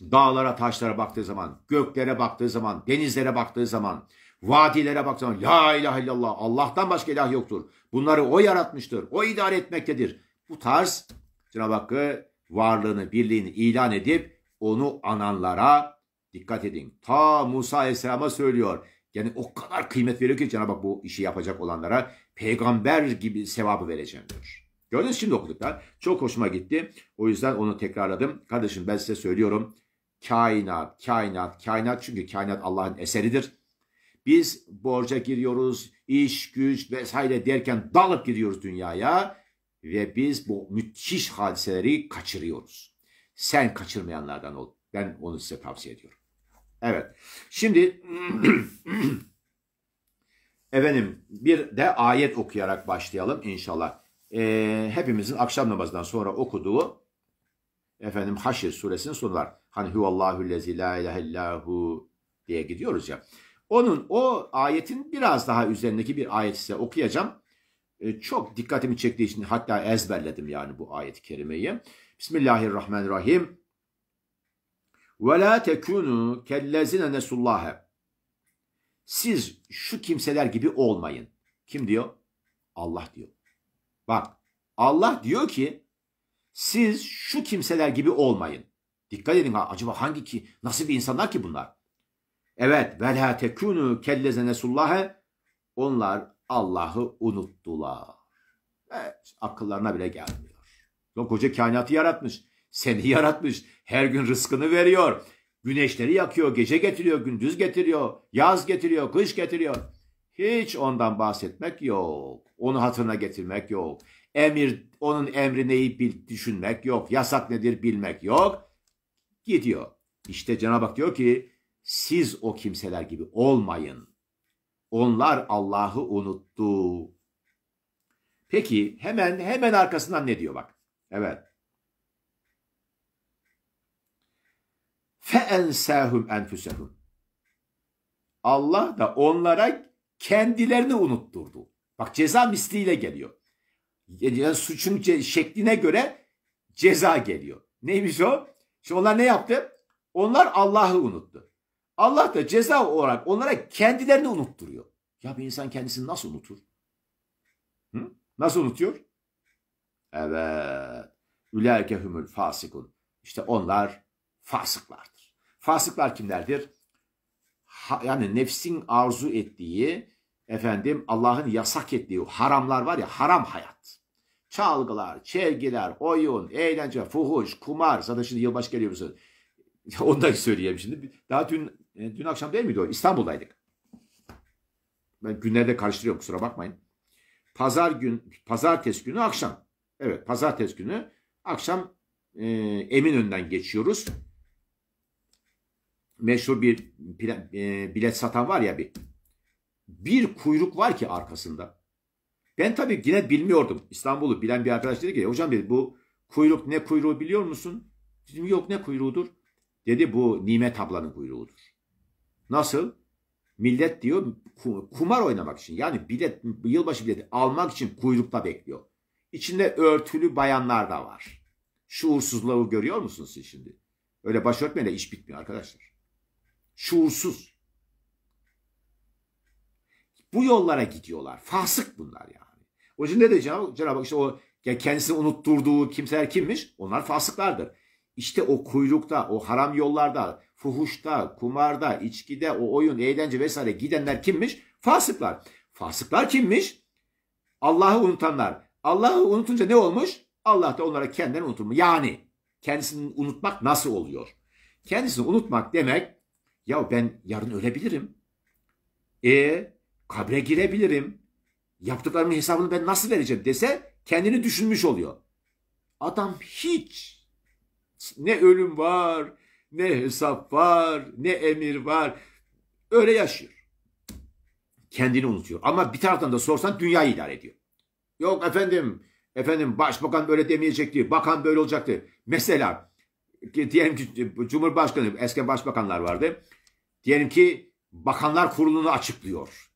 Dağlara, taşlara baktığı zaman, göklere baktığı zaman, denizlere baktığı zaman, vadilere baktığı zaman la ilahe illallah Allah'tan başka ilah yoktur. Bunları o yaratmıştır. O idare etmektedir. Bu tarz Cenab-ı Hakk'ı varlığını, birliğini ilan edip onu ananlara Dikkat edin. Ta Musa Aleyhisselam'a söylüyor. Yani o kadar kıymet veriyor ki Cenab-ı Hak bu işi yapacak olanlara peygamber gibi sevabı vereceğim diyor. Gördünüz şimdi okuduklar. Çok hoşuma gitti. O yüzden onu tekrarladım. Kardeşim ben size söylüyorum. Kainat, kainat, kainat. Çünkü kainat Allah'ın eseridir. Biz borca giriyoruz, iş, güç vesaire derken dalıp gidiyoruz dünyaya ve biz bu müthiş hadiseleri kaçırıyoruz. Sen kaçırmayanlardan ol. Ben onu size tavsiye ediyorum. Evet. Şimdi <clears throat> efendim bir de ayet okuyarak başlayalım inşallah. Ee, hepimizin akşam namazından sonra okuduğu efendim Haşir suresinin sonu var. Hani huvallahu lezi la ilahe illahu diye gidiyoruz ya. Onun o ayetin biraz daha üzerindeki bir ayet size okuyacağım. Ee, çok dikkatimi çektiği için hatta ezberledim yani bu ayet-i kerimeyi. Bismillahirrahmanirrahim. Ve la tekunu kellezine nesullâhe. Siz şu kimseler gibi olmayın. Kim diyor? Allah diyor. Bak Allah diyor ki siz şu kimseler gibi olmayın. Dikkat edin ha, acaba hangi ki nasıl bir insanlar ki bunlar? Evet ve la tekunu kellezine nesullâhe. Onlar Allah'ı unuttular. Evet, akıllarına bile gelmiyor. Yok koca kainatı yaratmış. Seni yaratmış. Her gün rızkını veriyor. Güneşleri yakıyor, gece getiriyor, gündüz getiriyor, yaz getiriyor, kış getiriyor. Hiç ondan bahsetmek yok. Onu hatırına getirmek yok. Emir, onun emri neyi bil, düşünmek yok. Yasak nedir bilmek yok. Gidiyor. İşte Cenab-ı Hak diyor ki siz o kimseler gibi olmayın. Onlar Allah'ı unuttu. Peki hemen hemen arkasından ne diyor bak. Evet. feensahum enfusehum. Allah da onlara kendilerini unutturdu. Bak ceza misliyle geliyor. Yani suçun şekline göre ceza geliyor. Neymiş o? Şimdi onlar ne yaptı? Onlar Allah'ı unuttu. Allah da ceza olarak onlara kendilerini unutturuyor. Ya bir insan kendisini nasıl unutur? Hı? Nasıl unutuyor? Evet. Ülerke fasikun. İşte onlar fasıklardır. Fasıklar kimlerdir? Ha, yani nefsin arzu ettiği, efendim Allah'ın yasak ettiği haramlar var ya haram hayat. Çalgılar, çevgiler, oyun, eğlence, fuhuş, kumar. Zaten şimdi yılbaşı geliyor musun? <laughs> Onu da söyleyeyim şimdi. Daha dün e, dün akşam değil miydi o? İstanbul'daydık. Ben günlerde karıştırıyorum kusura bakmayın. Pazar gün, pazartesi günü akşam. Evet pazartesi günü akşam e, Eminönü'nden geçiyoruz meşhur bir e, bilet satan var ya bir. Bir kuyruk var ki arkasında. Ben tabii yine bilmiyordum. İstanbul'u bilen bir arkadaş dedi ki hocam dedi bu kuyruk ne kuyruğu biliyor musun? Dedim yok ne kuyruğudur? Dedi bu Nimet ablanın kuyruğudur. Nasıl? Millet diyor kumar oynamak için yani bilet yılbaşı bileti almak için kuyrukta bekliyor. İçinde örtülü bayanlar da var. Şuursuzluğu görüyor musunuz siz şimdi? Öyle başörtmeyle iş bitmiyor arkadaşlar. Şuursuz. Bu yollara gidiyorlar. Fasık bunlar yani. O yüzden ne diyeceğim Cenab-ı Hak işte o kendisini unutturduğu kimseler kimmiş? Onlar fasıklardır. İşte o kuyrukta, o haram yollarda, fuhuşta, kumarda, içkide, o oyun, eğlence vesaire gidenler kimmiş? Fasıklar. Fasıklar kimmiş? Allah'ı unutanlar. Allah'ı unutunca ne olmuş? Allah da onlara kendini unutmuş Yani kendisini unutmak nasıl oluyor? Kendisini unutmak demek ya ben yarın ölebilirim. E kabre girebilirim. Yaptıklarımın hesabını ben nasıl vereceğim dese kendini düşünmüş oluyor. Adam hiç ne ölüm var, ne hesap var, ne emir var. Öyle yaşıyor. Kendini unutuyor. Ama bir taraftan da sorsan dünyayı idare ediyor. Yok efendim, efendim başbakan böyle demeyecekti, bakan böyle olacaktı. Mesela diyelim ki Cumhurbaşkanı, eski başbakanlar vardı. Diyelim ki Bakanlar Kurulu'nu açıklıyor.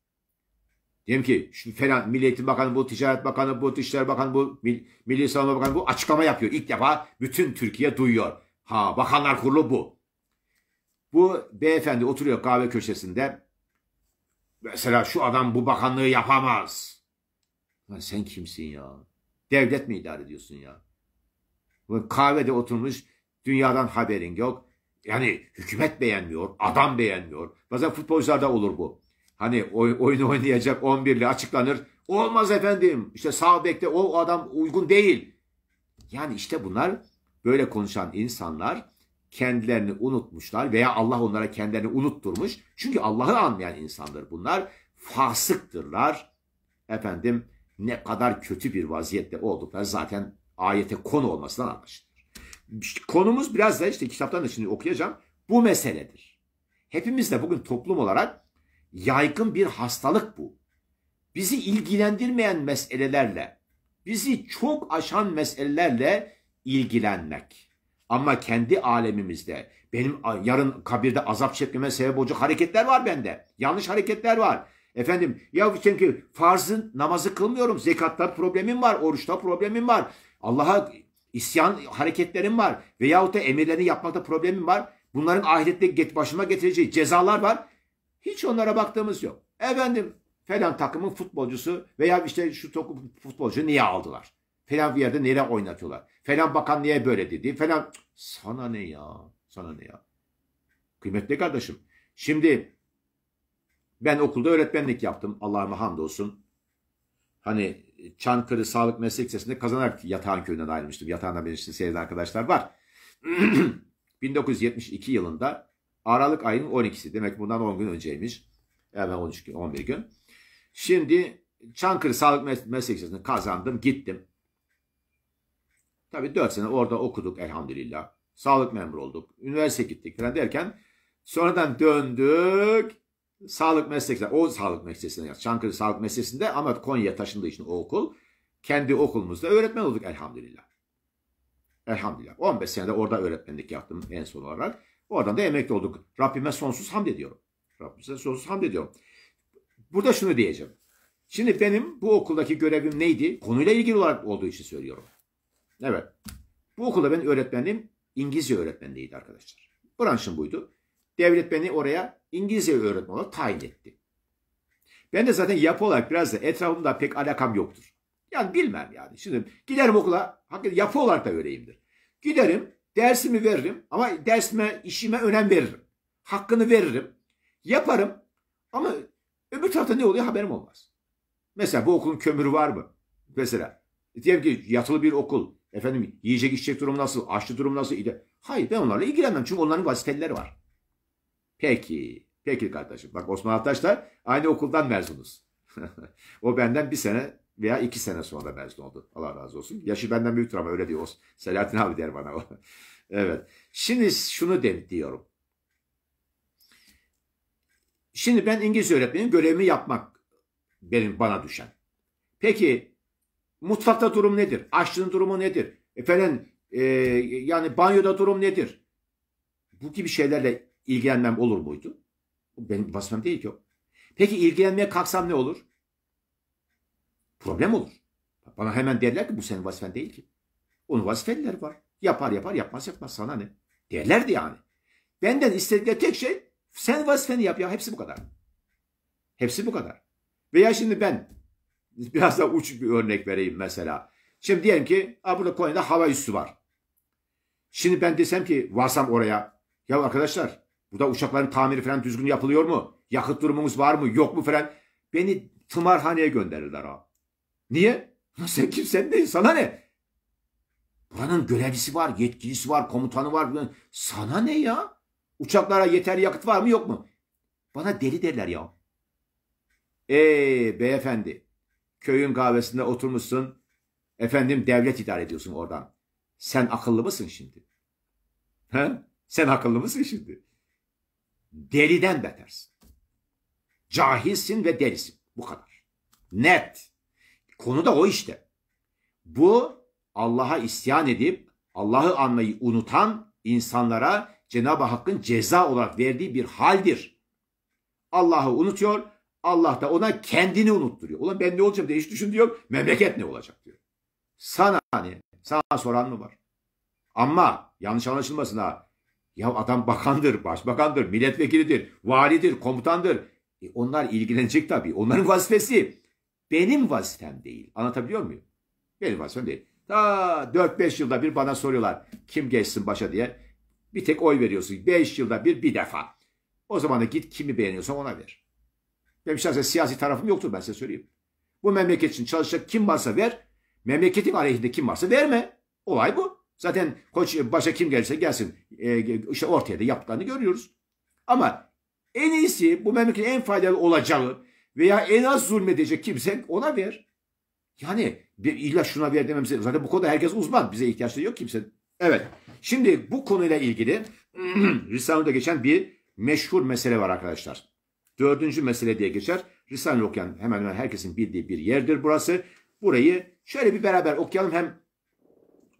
Diyelim ki şu falan Milli Eğitim Bakanı bu, Ticaret Bakanı bu, Dışişleri Bakanı bu, Milli, Savunma Bakanı bu açıklama yapıyor. İlk defa bütün Türkiye duyuyor. Ha Bakanlar Kurulu bu. Bu beyefendi oturuyor kahve köşesinde. Mesela şu adam bu bakanlığı yapamaz. Lan sen kimsin ya? Devlet mi idare ediyorsun ya? Kahvede oturmuş dünyadan haberin yok. Yani hükümet beğenmiyor, adam beğenmiyor. Bazen futbolcularda olur bu. Hani oy, oyunu oynayacak 11 ile açıklanır. Olmaz efendim. İşte sağ bekte o adam uygun değil. Yani işte bunlar böyle konuşan insanlar kendilerini unutmuşlar veya Allah onlara kendilerini unutturmuş. Çünkü Allah'ı anmayan insandır bunlar. Fasıktırlar. Efendim ne kadar kötü bir vaziyette olduklar zaten ayete konu olmasından anlaşılır konumuz biraz da işte kitaptan da şimdi okuyacağım. Bu meseledir. Hepimiz de bugün toplum olarak yaygın bir hastalık bu. Bizi ilgilendirmeyen meselelerle, bizi çok aşan meselelerle ilgilenmek. Ama kendi alemimizde benim yarın kabirde azap çekmeme sebep olacak hareketler var bende. Yanlış hareketler var. Efendim ya çünkü farzın namazı kılmıyorum. Zekatta problemim var. Oruçta problemim var. Allah'a isyan hareketlerim var veyahut da emirlerini yapmakta problemim var. Bunların ahirette başıma getireceği cezalar var. Hiç onlara baktığımız yok. Efendim falan takımın futbolcusu veya işte şu topu futbolcu niye aldılar? Falan bir yerde nereye oynatıyorlar? Falan bakan niye böyle dedi? Falan sana ne ya? Sana ne ya? Kıymetli kardeşim. Şimdi ben okulda öğretmenlik yaptım. Allah'ıma hamdolsun. Hani Çankırı Sağlık Meslek Lisesi'nde kazanarak Yatağan Köyü'nden ayrılmıştım. Yatağan'dan beni sevdiği arkadaşlar var. 1972 <clears throat> yılında Aralık ayının 12'si. Demek bundan 10 gün önceymiş. Evet 13 gün, 11 gün. Şimdi Çankırı Sağlık Mes Meslek Lisesi'ni kazandım. Gittim. Tabii 4 sene orada okuduk elhamdülillah. Sağlık memuru olduk. Üniversite gittik falan derken sonradan döndük. Sağlık meslekler, o sağlık meslesine yaz. Çankırı Sağlık Meslesi'nde ama Konya'ya taşındığı için o okul. Kendi okulumuzda öğretmen olduk elhamdülillah. Elhamdülillah. 15 senede orada öğretmenlik yaptım en son olarak. Oradan da emekli olduk. Rabbime sonsuz hamd ediyorum. Rabbime sonsuz hamd ediyorum. Burada şunu diyeceğim. Şimdi benim bu okuldaki görevim neydi? Konuyla ilgili olarak olduğu için söylüyorum. Evet. Bu okulda ben öğretmenim, İngilizce öğretmenliğiydi arkadaşlar. Branşım buydu. Devlet beni oraya İngilizce öğretmen olarak tayin etti. Ben de zaten yapı olarak biraz da etrafımda pek alakam yoktur. Yani bilmem yani. Şimdi giderim okula, hakikaten yapı olarak da öyleyimdir. Giderim, dersimi veririm ama dersime, işime önem veririm. Hakkını veririm. Yaparım ama öbür tarafta ne oluyor haberim olmaz. Mesela bu okulun kömürü var mı? Mesela diyelim ki yatılı bir okul. Efendim yiyecek içecek durumu nasıl? Açlı durumu nasıl? Hayır ben onlarla ilgilenmem çünkü onların vazifeleri var. Peki. Peki kardeşim. Bak Osman Altaş da aynı okuldan mezunuz. <laughs> o benden bir sene veya iki sene sonra mezun oldu. Allah razı olsun. Yaşı benden büyüktür ama öyle diyor. Selahattin abi der bana. <laughs> evet. Şimdi şunu de, diyorum. Şimdi ben İngiliz öğretmenim görevimi yapmak benim bana düşen. Peki mutfakta durum nedir? Aşçının durumu nedir? Efendim e, yani banyoda durum nedir? Bu gibi şeylerle ilgilenmem olur muydu? Benim vazifem değil ki o. Peki ilgilenmeye kalksam ne olur? Problem olur. Bana hemen derler ki bu senin vazifen değil ki. Onun vazifelileri var. Yapar yapar yapmaz yapmaz sana ne? Derlerdi yani. Benden istedikleri tek şey sen vazifeni yap ya hepsi bu kadar. Hepsi bu kadar. Veya şimdi ben <laughs> biraz daha uç bir örnek vereyim mesela. Şimdi diyelim ki burada Konya'da hava üssü var. Şimdi ben desem ki varsam oraya ya arkadaşlar Burada uçakların tamiri falan düzgün yapılıyor mu? Yakıt durumumuz var mı? Yok mu falan? Beni tımarhaneye gönderirler abi. Niye? Sen kimsen değil sana ne? Buranın görevlisi var, yetkilisi var, komutanı var. Sana ne ya? Uçaklara yeter yakıt var mı yok mu? Bana deli derler ya. Ee beyefendi köyün kahvesinde oturmuşsun. Efendim devlet idare ediyorsun oradan. Sen akıllı mısın şimdi? He? Sen akıllı mısın şimdi? Deliden betersin. Cahilsin ve delisin. Bu kadar. Net. Konu da o işte. Bu Allah'a isyan edip Allah'ı anmayı unutan insanlara Cenab-ı Hakk'ın ceza olarak verdiği bir haldir. Allah'ı unutuyor. Allah da ona kendini unutturuyor. Ulan ben ne olacağım diye hiç düşün diyor. Memleket ne olacak diyor. Sana hani sana soran mı var? Ama yanlış anlaşılmasın ha. Ya adam bakandır, başbakandır, milletvekilidir, validir, komutandır. E onlar ilgilenecek tabii. Onların vazifesi. Benim vazifem değil. Anlatabiliyor muyum? Benim vazifem değil. Ta 4-5 yılda bir bana soruyorlar kim geçsin başa diye. Bir tek oy veriyorsun. 5 yılda bir bir defa. O zaman da git kimi beğeniyorsan ona ver. Benim şahsen siyasi tarafım yoktur ben size söyleyeyim. Bu memleket için çalışacak kim varsa ver. Memleketin aleyhinde kim varsa verme. Olay bu. Zaten koç e, başa kim gelirse gelsin e, e, işte ortaya da yaptıklarını görüyoruz. Ama en iyisi bu memleketin en faydalı olacağı veya en az zulmedecek kimse ona ver. Yani bir illa şuna ver dememize zaten bu konuda herkes uzman. Bize ihtiyaçları yok kimse. Evet. Şimdi bu konuyla ilgili <clears throat> Risale'de geçen bir meşhur mesele var arkadaşlar. Dördüncü mesele diye geçer. Risale okuyan hemen hemen herkesin bildiği bir yerdir burası. Burayı şöyle bir beraber okuyalım hem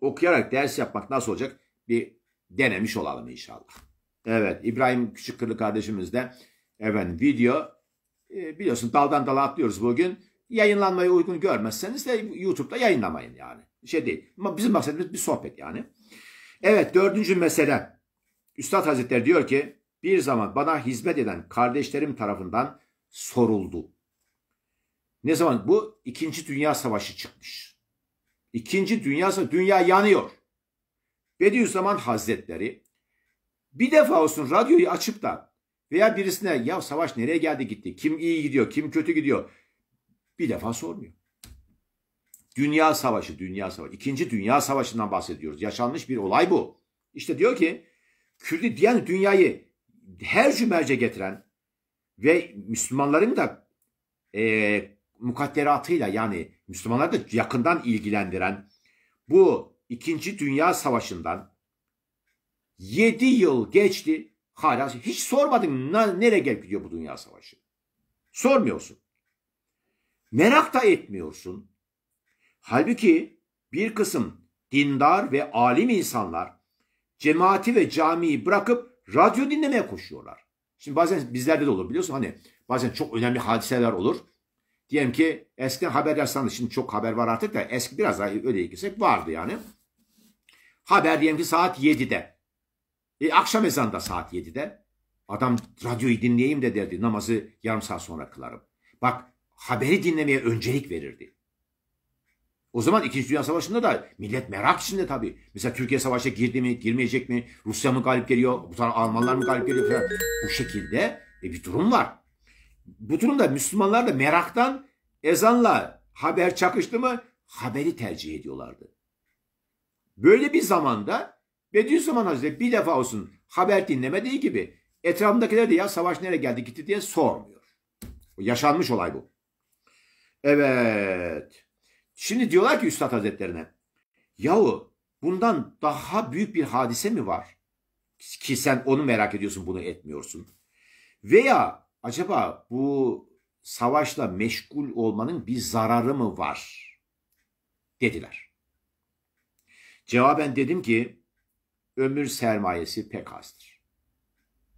okuyarak ders yapmak nasıl olacak bir denemiş olalım inşallah. Evet İbrahim Küçük Kırlı kardeşimiz de evet video e, biliyorsun daldan dala atlıyoruz bugün. Yayınlanmayı uygun görmezseniz de YouTube'da yayınlamayın yani. Şey değil. Ama bizim maksadımız bir sohbet yani. Evet dördüncü mesele. Üstad Hazretleri diyor ki bir zaman bana hizmet eden kardeşlerim tarafından soruldu. Ne zaman bu? İkinci Dünya Savaşı çıkmış. İkinci Dünya Savaşı, dünya yanıyor. Bediüzzaman Hazretleri bir defa olsun radyoyu açıp da veya birisine ya savaş nereye geldi gitti, kim iyi gidiyor, kim kötü gidiyor bir defa sormuyor. Dünya Savaşı, Dünya Savaşı. İkinci Dünya Savaşı'ndan bahsediyoruz. Yaşanmış bir olay bu. İşte diyor ki Kürdi diyen dünyayı her cümerce getiren ve Müslümanların da e, mukadderatıyla yani Müslümanları da yakından ilgilendiren bu İkinci Dünya Savaşı'ndan 7 yıl geçti. Hala hiç sormadın nereye gelip gidiyor bu dünya savaşı. Sormuyorsun. Merak da etmiyorsun. Halbuki bir kısım dindar ve alim insanlar cemaati ve camiyi bırakıp radyo dinlemeye koşuyorlar. Şimdi bazen bizlerde de olur biliyorsun hani bazen çok önemli hadiseler olur. Diyelim ki eski haber yazsanız şimdi çok haber var artık da eski biraz daha öyle gitsek vardı yani. Haber diyelim ki saat 7'de. E, akşam ezanı da saat 7'de. Adam radyoyu dinleyeyim de derdi. Namazı yarım saat sonra kılarım. Bak haberi dinlemeye öncelik verirdi. O zaman İkinci Dünya Savaşı'nda da millet merak içinde tabii. Mesela Türkiye Savaş'a girdi mi, girmeyecek mi? Rusya mı galip geliyor? Bu taraf Almanlar mı galip geliyor falan. Bu şekilde e, bir durum var. Bu durumda Müslümanlar da meraktan ezanla haber çakıştı mı haberi tercih ediyorlardı. Böyle bir zamanda Bediüzzaman Hazretleri bir defa olsun haber dinlemediği gibi etrafındakiler de ya savaş nereye geldi gitti diye sormuyor. Yaşanmış olay bu. Evet. Şimdi diyorlar ki Üstad Hazretlerine yahu bundan daha büyük bir hadise mi var? Ki sen onu merak ediyorsun bunu etmiyorsun. Veya acaba bu savaşla meşgul olmanın bir zararı mı var? dediler. Cevaben dedim ki ömür sermayesi pek azdır.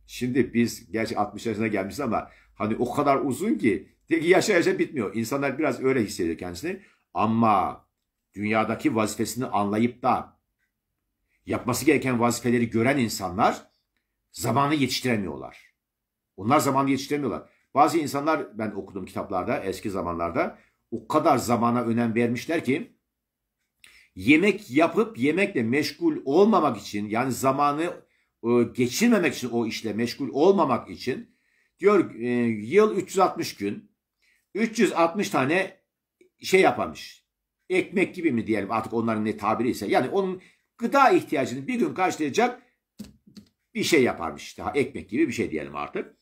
Şimdi biz gerçi 60 yaşına gelmişiz ama hani o kadar uzun ki de ki yaşa yaşa bitmiyor. İnsanlar biraz öyle hissediyor kendisini. Ama dünyadaki vazifesini anlayıp da yapması gereken vazifeleri gören insanlar zamanı yetiştiremiyorlar. Onlar zaman yetiştiremiyorlar. Bazı insanlar ben okudum kitaplarda eski zamanlarda o kadar zamana önem vermişler ki yemek yapıp yemekle meşgul olmamak için yani zamanı e, geçirmemek için o işle meşgul olmamak için diyor e, yıl 360 gün 360 tane şey yapamış. Ekmek gibi mi diyelim artık onların ne tabiri ise. Yani onun gıda ihtiyacını bir gün karşılayacak bir şey yaparmış. Daha ekmek gibi bir şey diyelim artık.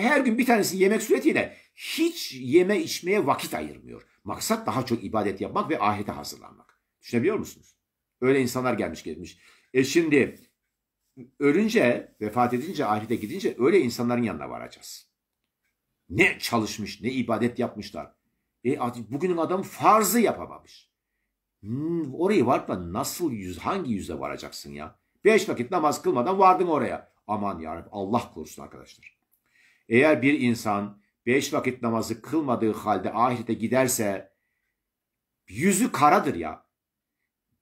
Her gün bir tanesini yemek suretiyle hiç yeme içmeye vakit ayırmıyor. Maksat daha çok ibadet yapmak ve ahirete hazırlanmak. Düşünebiliyor musunuz? Öyle insanlar gelmiş gelmiş. E şimdi ölünce, vefat edince, ahirete gidince öyle insanların yanına varacağız. Ne çalışmış, ne ibadet yapmışlar. E bugünün adamı farzı yapamamış. Hmm, orayı varıp da nasıl yüz, hangi yüze varacaksın ya? Beş vakit namaz kılmadan vardın oraya. Aman yarabbim Allah korusun arkadaşlar. Eğer bir insan beş vakit namazı kılmadığı halde ahirete giderse yüzü karadır ya.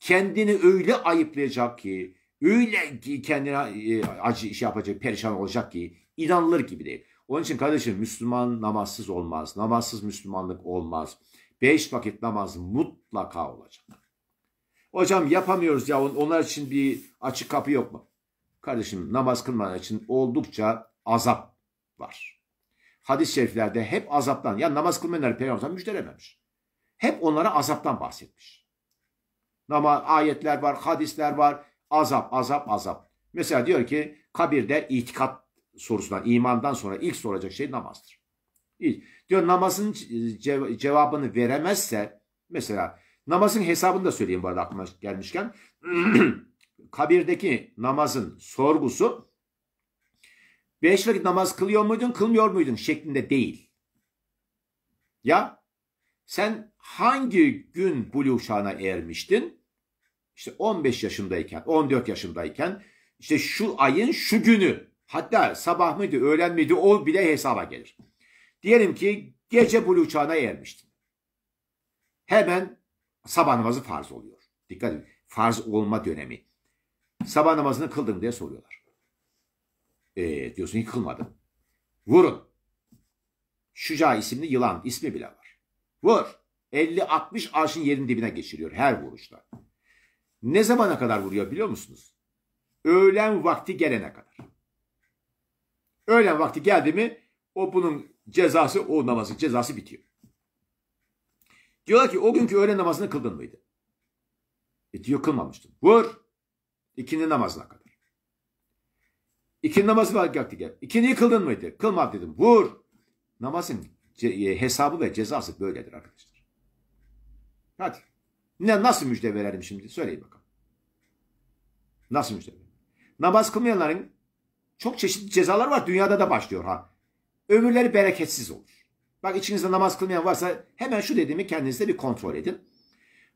Kendini öyle ayıplayacak ki, öyle ki kendine e, acı şey yapacak, perişan olacak ki inanılır gibi değil. Onun için kardeşim Müslüman namazsız olmaz. Namazsız Müslümanlık olmaz. Beş vakit namaz mutlaka olacak. Hocam yapamıyoruz ya onlar için bir açık kapı yok mu? Kardeşim namaz kılmadan için oldukça azap var. Hadis-i şeriflerde hep azaptan, ya namaz kılmayanları Peygamber müjdelememiş. Hep onlara azaptan bahsetmiş. Ama ayetler var, hadisler var. Azap, azap, azap. Mesela diyor ki kabirde itikat sorusundan, imandan sonra ilk soracak şey namazdır. Diyor namazın cevabını veremezse mesela namazın hesabını da söyleyeyim bu arada aklıma gelmişken <clears throat> kabirdeki namazın sorgusu Beş vakit namaz kılıyor muydun, kılmıyor muydun şeklinde değil. Ya sen hangi gün buluğ çağına ermiştin? İşte 15 yaşındayken, 14 yaşındayken işte şu ayın şu günü hatta sabah mıydı, öğlen miydi o bile hesaba gelir. Diyelim ki gece buluğ çağına ermiştin. Hemen sabah namazı farz oluyor. Dikkat edin. Farz olma dönemi. Sabah namazını kıldın diye soruyorlar. Ee, diyorsun yıkılmadı. Vurun. Şuca isimli yılan ismi bile var. Vur. 50-60 arşın yerin dibine geçiriyor her vuruşta. Ne zamana kadar vuruyor biliyor musunuz? Öğlen vakti gelene kadar. Öğlen vakti geldi mi o bunun cezası o namazın cezası bitiyor. Diyorlar ki o günkü öğlen namazını kıldın mıydı? E diyor kılmamıştım. Vur. İkinci namazına kadar. İki namazı var gel. İkini kıldın mıydı? Kılmadı dedim. Vur. Namazın e, hesabı ve cezası böyledir arkadaşlar. Hadi. Ne, nasıl müjde verelim şimdi? Söyleyin bakalım. Nasıl müjde verelim? Namaz kılmayanların çok çeşitli cezalar var. Dünyada da başlıyor ha. Ömürleri bereketsiz olur. Bak içinizde namaz kılmayan varsa hemen şu dediğimi kendinizde bir kontrol edin.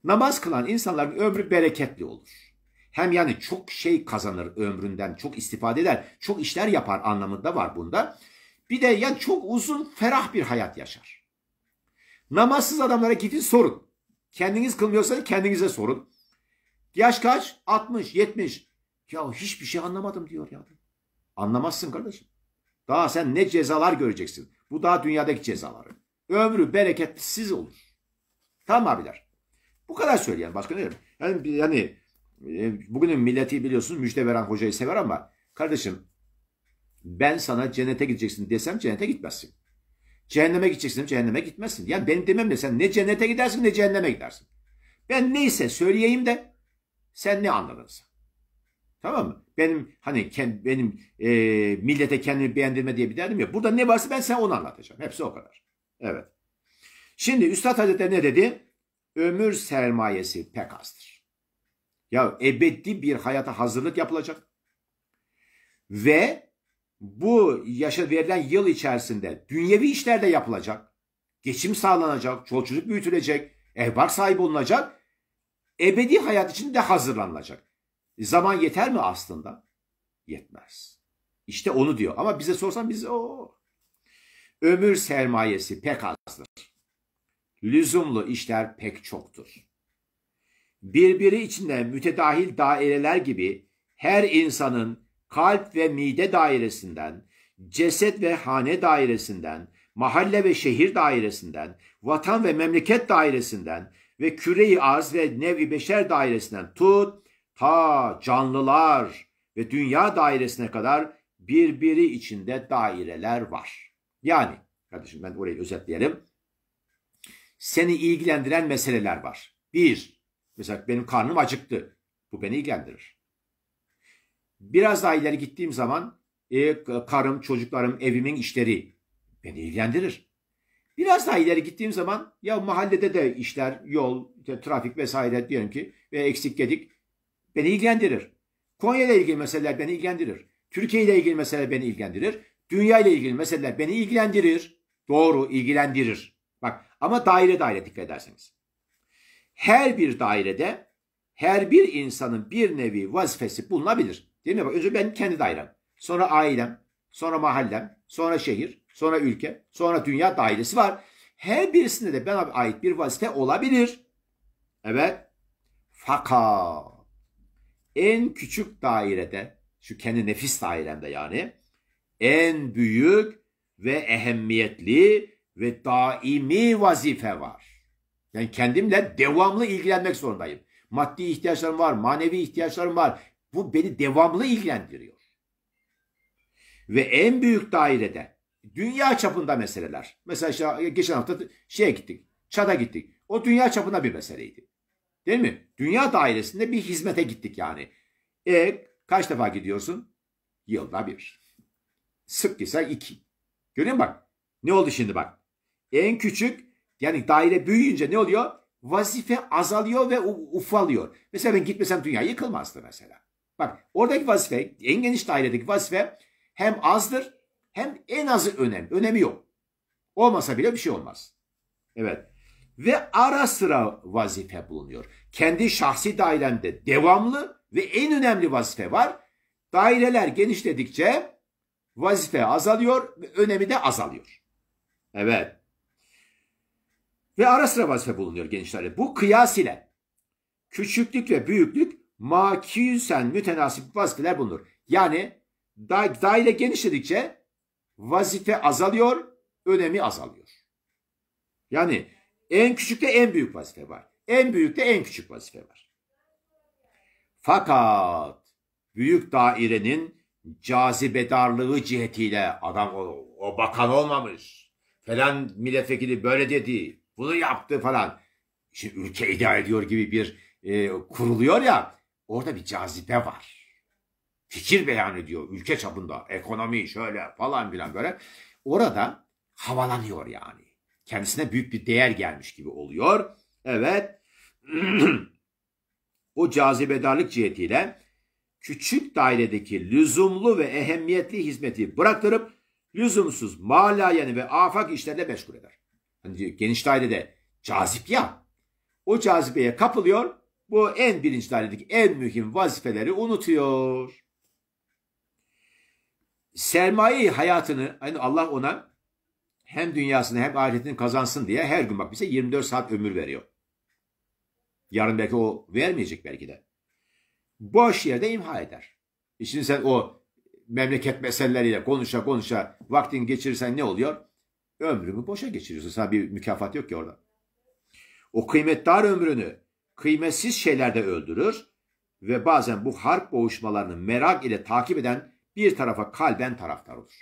Namaz kılan insanların ömrü bereketli olur. Hem yani çok şey kazanır ömründen, çok istifade eder, çok işler yapar anlamında var bunda. Bir de yani çok uzun, ferah bir hayat yaşar. Namazsız adamlara gidin sorun. Kendiniz kılmıyorsanız kendinize sorun. Yaş kaç? 60, 70. Ya hiçbir şey anlamadım diyor ya. Anlamazsın kardeşim. Daha sen ne cezalar göreceksin. Bu daha dünyadaki cezaları. Ömrü bereketsiz olur. Tamam abiler. Bu kadar söyleyeyim. başka ne diyeyim? Yani, yani e, bugünün milleti biliyorsunuz Müjdeveran Hoca'yı sever ama kardeşim ben sana cennete gideceksin desem cennete gitmezsin. Cehenneme gideceksin cehenneme gitmezsin. Yani benim demem ne sen ne cennete gidersin ne cehenneme gidersin. Ben neyse söyleyeyim de sen ne anladın sen? Tamam mı? Benim hani kend, benim e, millete kendimi beğendirme diye bir derdim ya. Burada ne varsa ben sana onu anlatacağım. Hepsi o kadar. Evet. Şimdi Üstad Hazretleri ne dedi? Ömür sermayesi pek azdır. Ya ebedi bir hayata hazırlık yapılacak. Ve bu yaşa verilen yıl içerisinde dünyevi işler de yapılacak. Geçim sağlanacak, çoluk çocuk büyütülecek, ehbar sahibi olunacak. Ebedi hayat için de hazırlanılacak. Zaman yeter mi aslında? Yetmez. İşte onu diyor. Ama bize sorsan biz o ömür sermayesi pek azdır. Lüzumlu işler pek çoktur birbiri içinde mütedahil daireler gibi her insanın kalp ve mide dairesinden, ceset ve hane dairesinden, mahalle ve şehir dairesinden, vatan ve memleket dairesinden ve küreyi arz ve nevi beşer dairesinden tut ta canlılar ve dünya dairesine kadar birbiri içinde daireler var. Yani kardeşim ben orayı özetleyelim. Seni ilgilendiren meseleler var. Bir, Mesela benim karnım acıktı. Bu beni ilgilendirir. Biraz daha ileri gittiğim zaman e, karım, çocuklarım, evimin işleri beni ilgilendirir. Biraz daha ileri gittiğim zaman ya mahallede de işler, yol, trafik vesaire diyelim ki ve eksik gedik beni ilgilendirir. Konya ile ilgili meseleler beni ilgilendirir. Türkiye ile ilgili meseleler beni ilgilendirir. Dünya ile ilgili meseleler beni ilgilendirir. Doğru ilgilendirir. Bak ama daire daire dikkat ederseniz her bir dairede her bir insanın bir nevi vazifesi bulunabilir. Değil mi? Bak önce ben kendi dairem, sonra ailem, sonra mahallem, sonra şehir, sonra ülke, sonra dünya dairesi var. Her birisinde de bana ait bir vazife olabilir. Evet. Fakat en küçük dairede, şu kendi nefis dairemde yani, en büyük ve ehemmiyetli ve daimi vazife var. Yani kendimle devamlı ilgilenmek zorundayım. Maddi ihtiyaçlarım var, manevi ihtiyaçlarım var. Bu beni devamlı ilgilendiriyor. Ve en büyük dairede dünya çapında meseleler. Mesela işte e, geçen hafta şeye gittik, Çad'a gittik. O dünya çapında bir meseleydi. Değil mi? Dünya dairesinde bir hizmete gittik yani. E kaç defa gidiyorsun? Yılda bir. Sık gitsen iki. Görüyor musun bak? Ne oldu şimdi bak? En küçük yani daire büyüyünce ne oluyor? Vazife azalıyor ve ufalıyor. Mesela ben gitmesem dünya yıkılmazdı mesela. Bak oradaki vazife, en geniş dairedeki vazife hem azdır hem en azı önem. Önemi yok. Olmasa bile bir şey olmaz. Evet. Ve ara sıra vazife bulunuyor. Kendi şahsi dairemde devamlı ve en önemli vazife var. Daireler genişledikçe vazife azalıyor ve önemi de azalıyor. Evet ve ara sıra vazife bulunuyor gençlerle. Bu kıyas ile küçüklük ve büyüklük makiüsen mütenasip vazifeler bulunur. Yani da daire genişledikçe vazife azalıyor, önemi azalıyor. Yani en küçükte en büyük vazife var. En büyükte en küçük vazife var. Fakat büyük dairenin cazibedarlığı cihetiyle adam o, o bakan olmamış. Falan milletvekili böyle dedi bunu yaptı falan. Şimdi ülke idare ediyor gibi bir e, kuruluyor ya orada bir cazibe var. Fikir beyan ediyor ülke çapında ekonomi şöyle falan filan böyle. Orada havalanıyor yani. Kendisine büyük bir değer gelmiş gibi oluyor. Evet. <clears throat> o cazibedarlık cihetiyle küçük dairedeki lüzumlu ve ehemmiyetli hizmeti bıraktırıp lüzumsuz malayeni ve afak işlerle meşgul eder. Hani diyor, geniş dairede cazip ya. O cazibeye kapılıyor. Bu en birinci dairedeki en mühim vazifeleri unutuyor. Sermaye hayatını hani Allah ona hem dünyasını hem ahiretini kazansın diye her gün bak bize 24 saat ömür veriyor. Yarın belki o vermeyecek belki de. Boş yerde imha eder. E şimdi sen o memleket meseleleriyle konuşa konuşa vaktin geçirirsen ne oluyor? Ömrümü boşa geçiriyorsun. Sana bir mükafat yok ki orada. O kıymetdar ömrünü kıymetsiz şeylerde öldürür ve bazen bu harp boğuşmalarını merak ile takip eden bir tarafa kalben taraftar olur.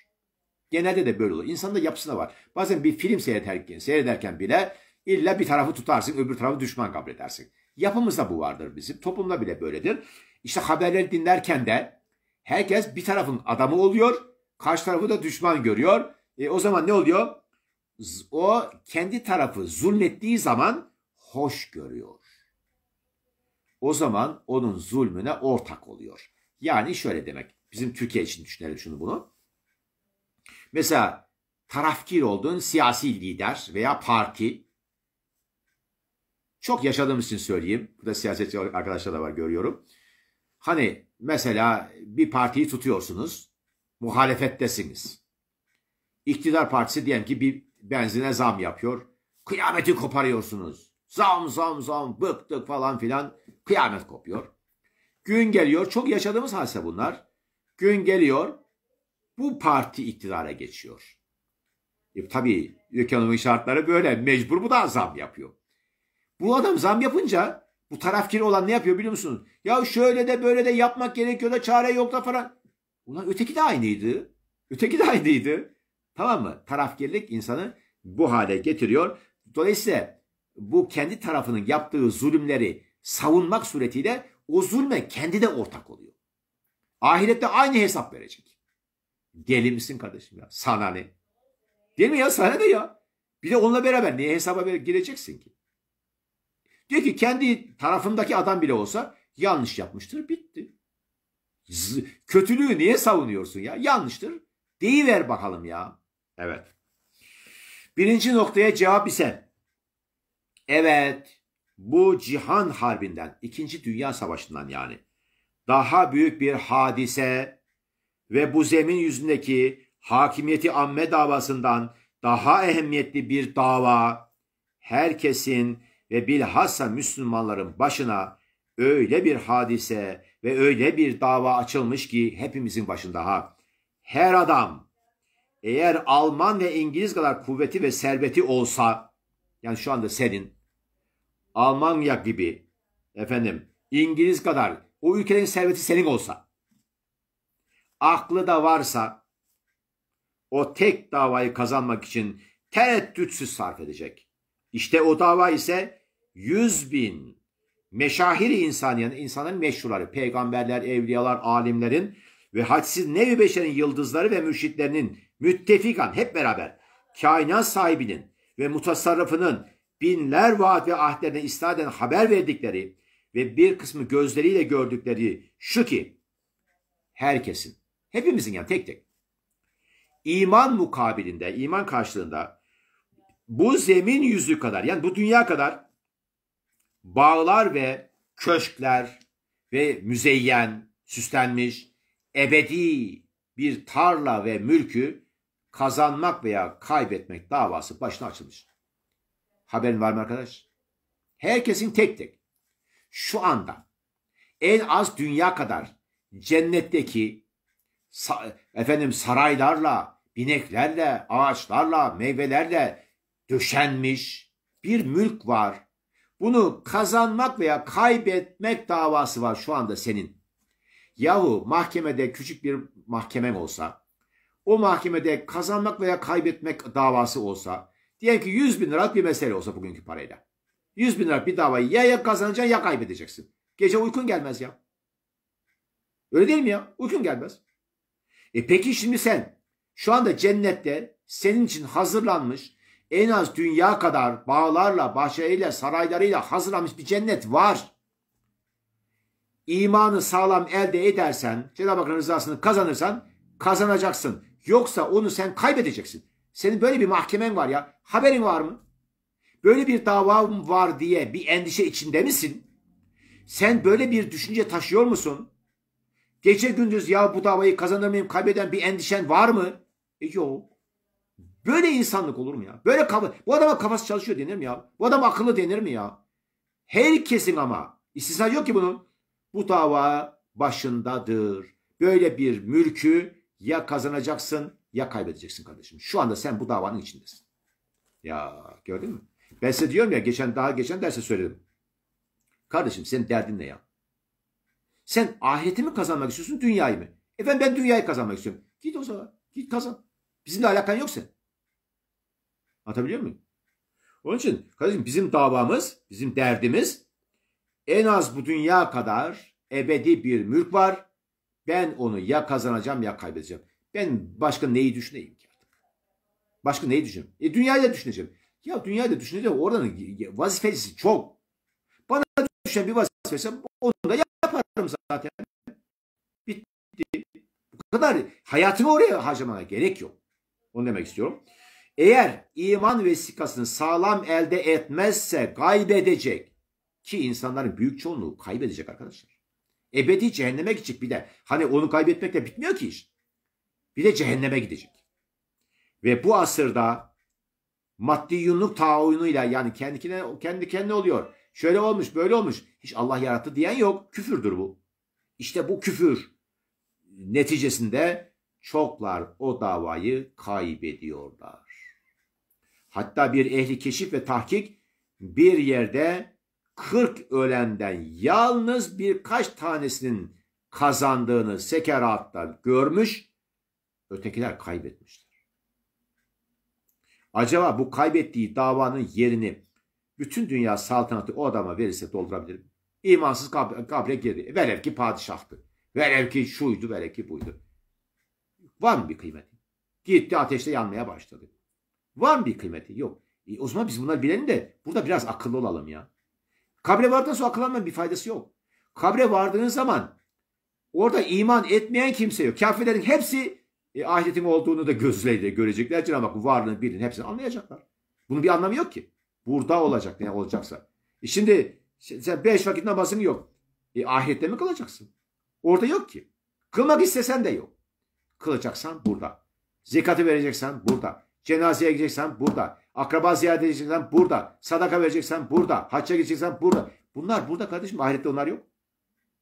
Genelde de böyle olur. İnsanın da yapısına var. Bazen bir film seyrederken, seyrederken bile illa bir tarafı tutarsın, öbür tarafı düşman kabul edersin. Yapımızda bu vardır bizim. Toplumda bile böyledir. İşte haberleri dinlerken de herkes bir tarafın adamı oluyor, karşı tarafı da düşman görüyor. E, o zaman ne oluyor? o kendi tarafı zulmettiği zaman hoş görüyor. O zaman onun zulmüne ortak oluyor. Yani şöyle demek. Bizim Türkiye için düşünelim şunu bunu. Mesela tarafkir olduğun siyasi lider veya parti çok yaşadığım için söyleyeyim. Bu da siyasetçi arkadaşlar da var görüyorum. Hani mesela bir partiyi tutuyorsunuz. Muhalefettesiniz. İktidar partisi diyelim ki bir benzine zam yapıyor. Kıyameti koparıyorsunuz. Zam zam zam bıktık falan filan. Kıyamet kopuyor. Gün geliyor. Çok yaşadığımız halse bunlar. Gün geliyor. Bu parti iktidara geçiyor. E, tabii ekonomik şartları böyle. Mecbur bu da zam yapıyor. Bu adam zam yapınca bu tarafkiri olan ne yapıyor biliyor musunuz? Ya şöyle de böyle de yapmak gerekiyor da çare yok da falan. Ulan öteki de aynıydı. Öteki de aynıydı. Tamam mı? Tarafgirlik insanı bu hale getiriyor. Dolayısıyla bu kendi tarafının yaptığı zulümleri savunmak suretiyle o zulme kendi de ortak oluyor. Ahirette aynı hesap verecek. Deli misin kardeşim ya? Sana ne? Değil mi ya? Sana ne ya? Bir de onunla beraber niye hesaba gireceksin ki? Diyor ki kendi tarafındaki adam bile olsa yanlış yapmıştır. Bitti. Z kötülüğü niye savunuyorsun ya? Yanlıştır. Deyiver bakalım ya. Evet. Birinci noktaya cevap ise evet bu cihan harbinden, ikinci dünya savaşından yani daha büyük bir hadise ve bu zemin yüzündeki hakimiyeti amme davasından daha ehemmiyetli bir dava herkesin ve bilhassa Müslümanların başına öyle bir hadise ve öyle bir dava açılmış ki hepimizin başında ha. Her adam eğer Alman ve İngiliz kadar kuvveti ve serveti olsa yani şu anda senin Almanya gibi efendim İngiliz kadar o ülkenin serveti senin olsa aklı da varsa o tek davayı kazanmak için tereddütsüz sarf edecek. İşte o dava ise yüz bin meşahiri yani insanların meşhurları, peygamberler, evliyalar, alimlerin ve hadsiz nevi beşerin yıldızları ve mürşitlerinin müttefikan hep beraber kainat sahibinin ve mutasarrıfının binler vaat ve ahdlerine istinaden haber verdikleri ve bir kısmı gözleriyle gördükleri şu ki herkesin, hepimizin yani tek tek iman mukabilinde, iman karşılığında bu zemin yüzü kadar yani bu dünya kadar bağlar ve köşkler ve müzeyyen, süslenmiş, ebedi bir tarla ve mülkü kazanmak veya kaybetmek davası başına açılmış. Haberin var mı arkadaş? Herkesin tek tek şu anda en az dünya kadar cennetteki sa efendim saraylarla, bineklerle, ağaçlarla, meyvelerle döşenmiş bir mülk var. Bunu kazanmak veya kaybetmek davası var şu anda senin. Yahu mahkemede küçük bir mahkemen olsa o mahkemede kazanmak veya kaybetmek davası olsa diyelim ki 100 bin liralık bir mesele olsa bugünkü parayla 100 bin liralık bir davayı ya, ya kazanacaksın ya kaybedeceksin. Gece uykun gelmez ya. Öyle değil mi ya? Uykun gelmez. E peki şimdi sen şu anda cennette senin için hazırlanmış en az dünya kadar bağlarla, bahçeleriyle, saraylarıyla hazırlanmış bir cennet var. İmanı sağlam elde edersen, Cenab-ı Hakk'ın rızasını kazanırsan kazanacaksın. Yoksa onu sen kaybedeceksin. Senin böyle bir mahkemen var ya. Haberin var mı? Böyle bir davam var diye bir endişe içinde misin? Sen böyle bir düşünce taşıyor musun? Gece gündüz ya bu davayı kazanır mıyım kaybeden bir endişen var mı? E yok. Böyle insanlık olur mu ya? Böyle kafa, bu adama kafası çalışıyor denir mi ya? Bu adam akıllı denir mi ya? Herkesin ama istisna yok ki bunun. Bu dava başındadır. Böyle bir mülkü ya kazanacaksın ya kaybedeceksin kardeşim. Şu anda sen bu davanın içindesin. Ya gördün mü? Ben size diyorum ya geçen daha geçen derse söyledim. Kardeşim senin derdin ne ya? Sen ahireti mi kazanmak istiyorsun dünyayı mı? Efendim ben dünyayı kazanmak istiyorum. Git o zaman. Git kazan. Bizimle alakan yok sen. Atabiliyor muyum? Onun için kardeşim bizim davamız, bizim derdimiz en az bu dünya kadar ebedi bir mülk var ben onu ya kazanacağım ya kaybedeceğim. Ben başka neyi düşüneyim ki artık? Başka neyi düşüneyim? E dünyayı da düşüneceğim. Ya dünyayı da düşüneceğim. Oradan vazifesi çok. Bana düşen bir vazifesi onu da yaparım zaten. Bitti. Bu kadar hayatımı oraya harcamana gerek yok. Onu demek istiyorum. Eğer iman vesikasını sağlam elde etmezse kaybedecek. Ki insanların büyük çoğunluğu kaybedecek arkadaşlar. Ebedi cehenneme gidecek bir de. Hani onu kaybetmekle bitmiyor ki iş. Bir de cehenneme gidecek. Ve bu asırda maddi yunluk taoyunuyla yani kendi kendine, kendi kendine oluyor. Şöyle olmuş böyle olmuş. Hiç Allah yarattı diyen yok. Küfürdür bu. İşte bu küfür neticesinde çoklar o davayı kaybediyorlar. Hatta bir ehli keşif ve tahkik bir yerde 40 ölenden yalnız birkaç tanesinin kazandığını sekeratta görmüş, ötekiler kaybetmişler. Acaba bu kaybettiği davanın yerini bütün dünya saltanatı o adama verirse doldurabilir mi? İmansız kabre, kabre geri. Velev ki padişahtı. Velev ki şuydu, velev ki buydu. Var mı bir kıymeti? Gitti ateşte yanmaya başladı. Var mı bir kıymeti? Yok. E, o zaman biz bunları bilelim de burada biraz akıllı olalım ya. Kabre vardıktan sonra akıllanmanın bir faydası yok. Kabre vardığın zaman orada iman etmeyen kimse yok. Kafirlerin hepsi e, ahiretin olduğunu da gözleriyle görecekler. Cenab-ı Hakk'ın varlığını bilin hepsini anlayacaklar. Bunun bir anlamı yok ki. Burada olacak ne olacaksa. E şimdi sen beş vakit namazın yok. E, ahirette mi kılacaksın? Orada yok ki. Kılmak istesen de yok. Kılacaksan burada. Zekatı vereceksen burada. Cenazeye gideceksen burada. Akraba ziyaret edeceksen burada. Sadaka vereceksen burada. Hacca gideceksen burada. Bunlar burada kardeşim. Ahirette onlar yok.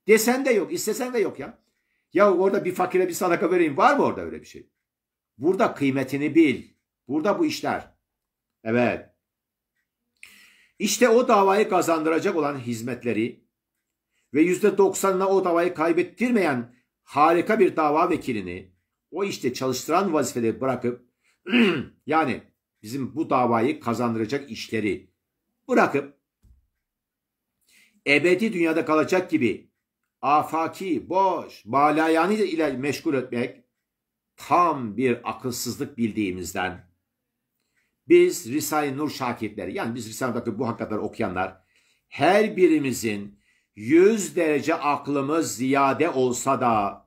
Desen de yok. istesen de yok ya. Ya orada bir fakire bir sadaka vereyim. Var mı orada öyle bir şey? Burada kıymetini bil. Burada bu işler. Evet. İşte o davayı kazandıracak olan hizmetleri ve yüzde doksanına o davayı kaybettirmeyen harika bir dava vekilini o işte çalıştıran vazifeleri bırakıp <clears throat> yani bizim bu davayı kazandıracak işleri bırakıp ebedi dünyada kalacak gibi afaki, boş, balayanı ile meşgul etmek tam bir akılsızlık bildiğimizden biz Risale-i Nur şakirtleri yani biz Risale'deki bu hakikatleri okuyanlar her birimizin yüz derece aklımız ziyade olsa da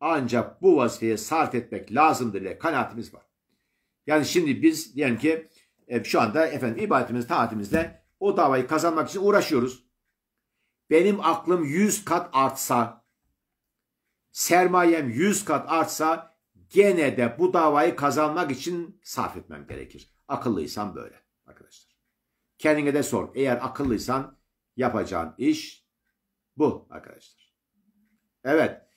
ancak bu vazifeye sarf etmek lazımdır ile kanaatimiz var. Yani şimdi biz diyelim ki e, şu anda efendim ibadetimiz, taatimizle o davayı kazanmak için uğraşıyoruz. Benim aklım 100 kat artsa, sermayem 100 kat artsa gene de bu davayı kazanmak için sarf etmem gerekir. Akıllıysan böyle arkadaşlar. Kendine de sor. Eğer akıllıysan yapacağın iş bu arkadaşlar. Evet.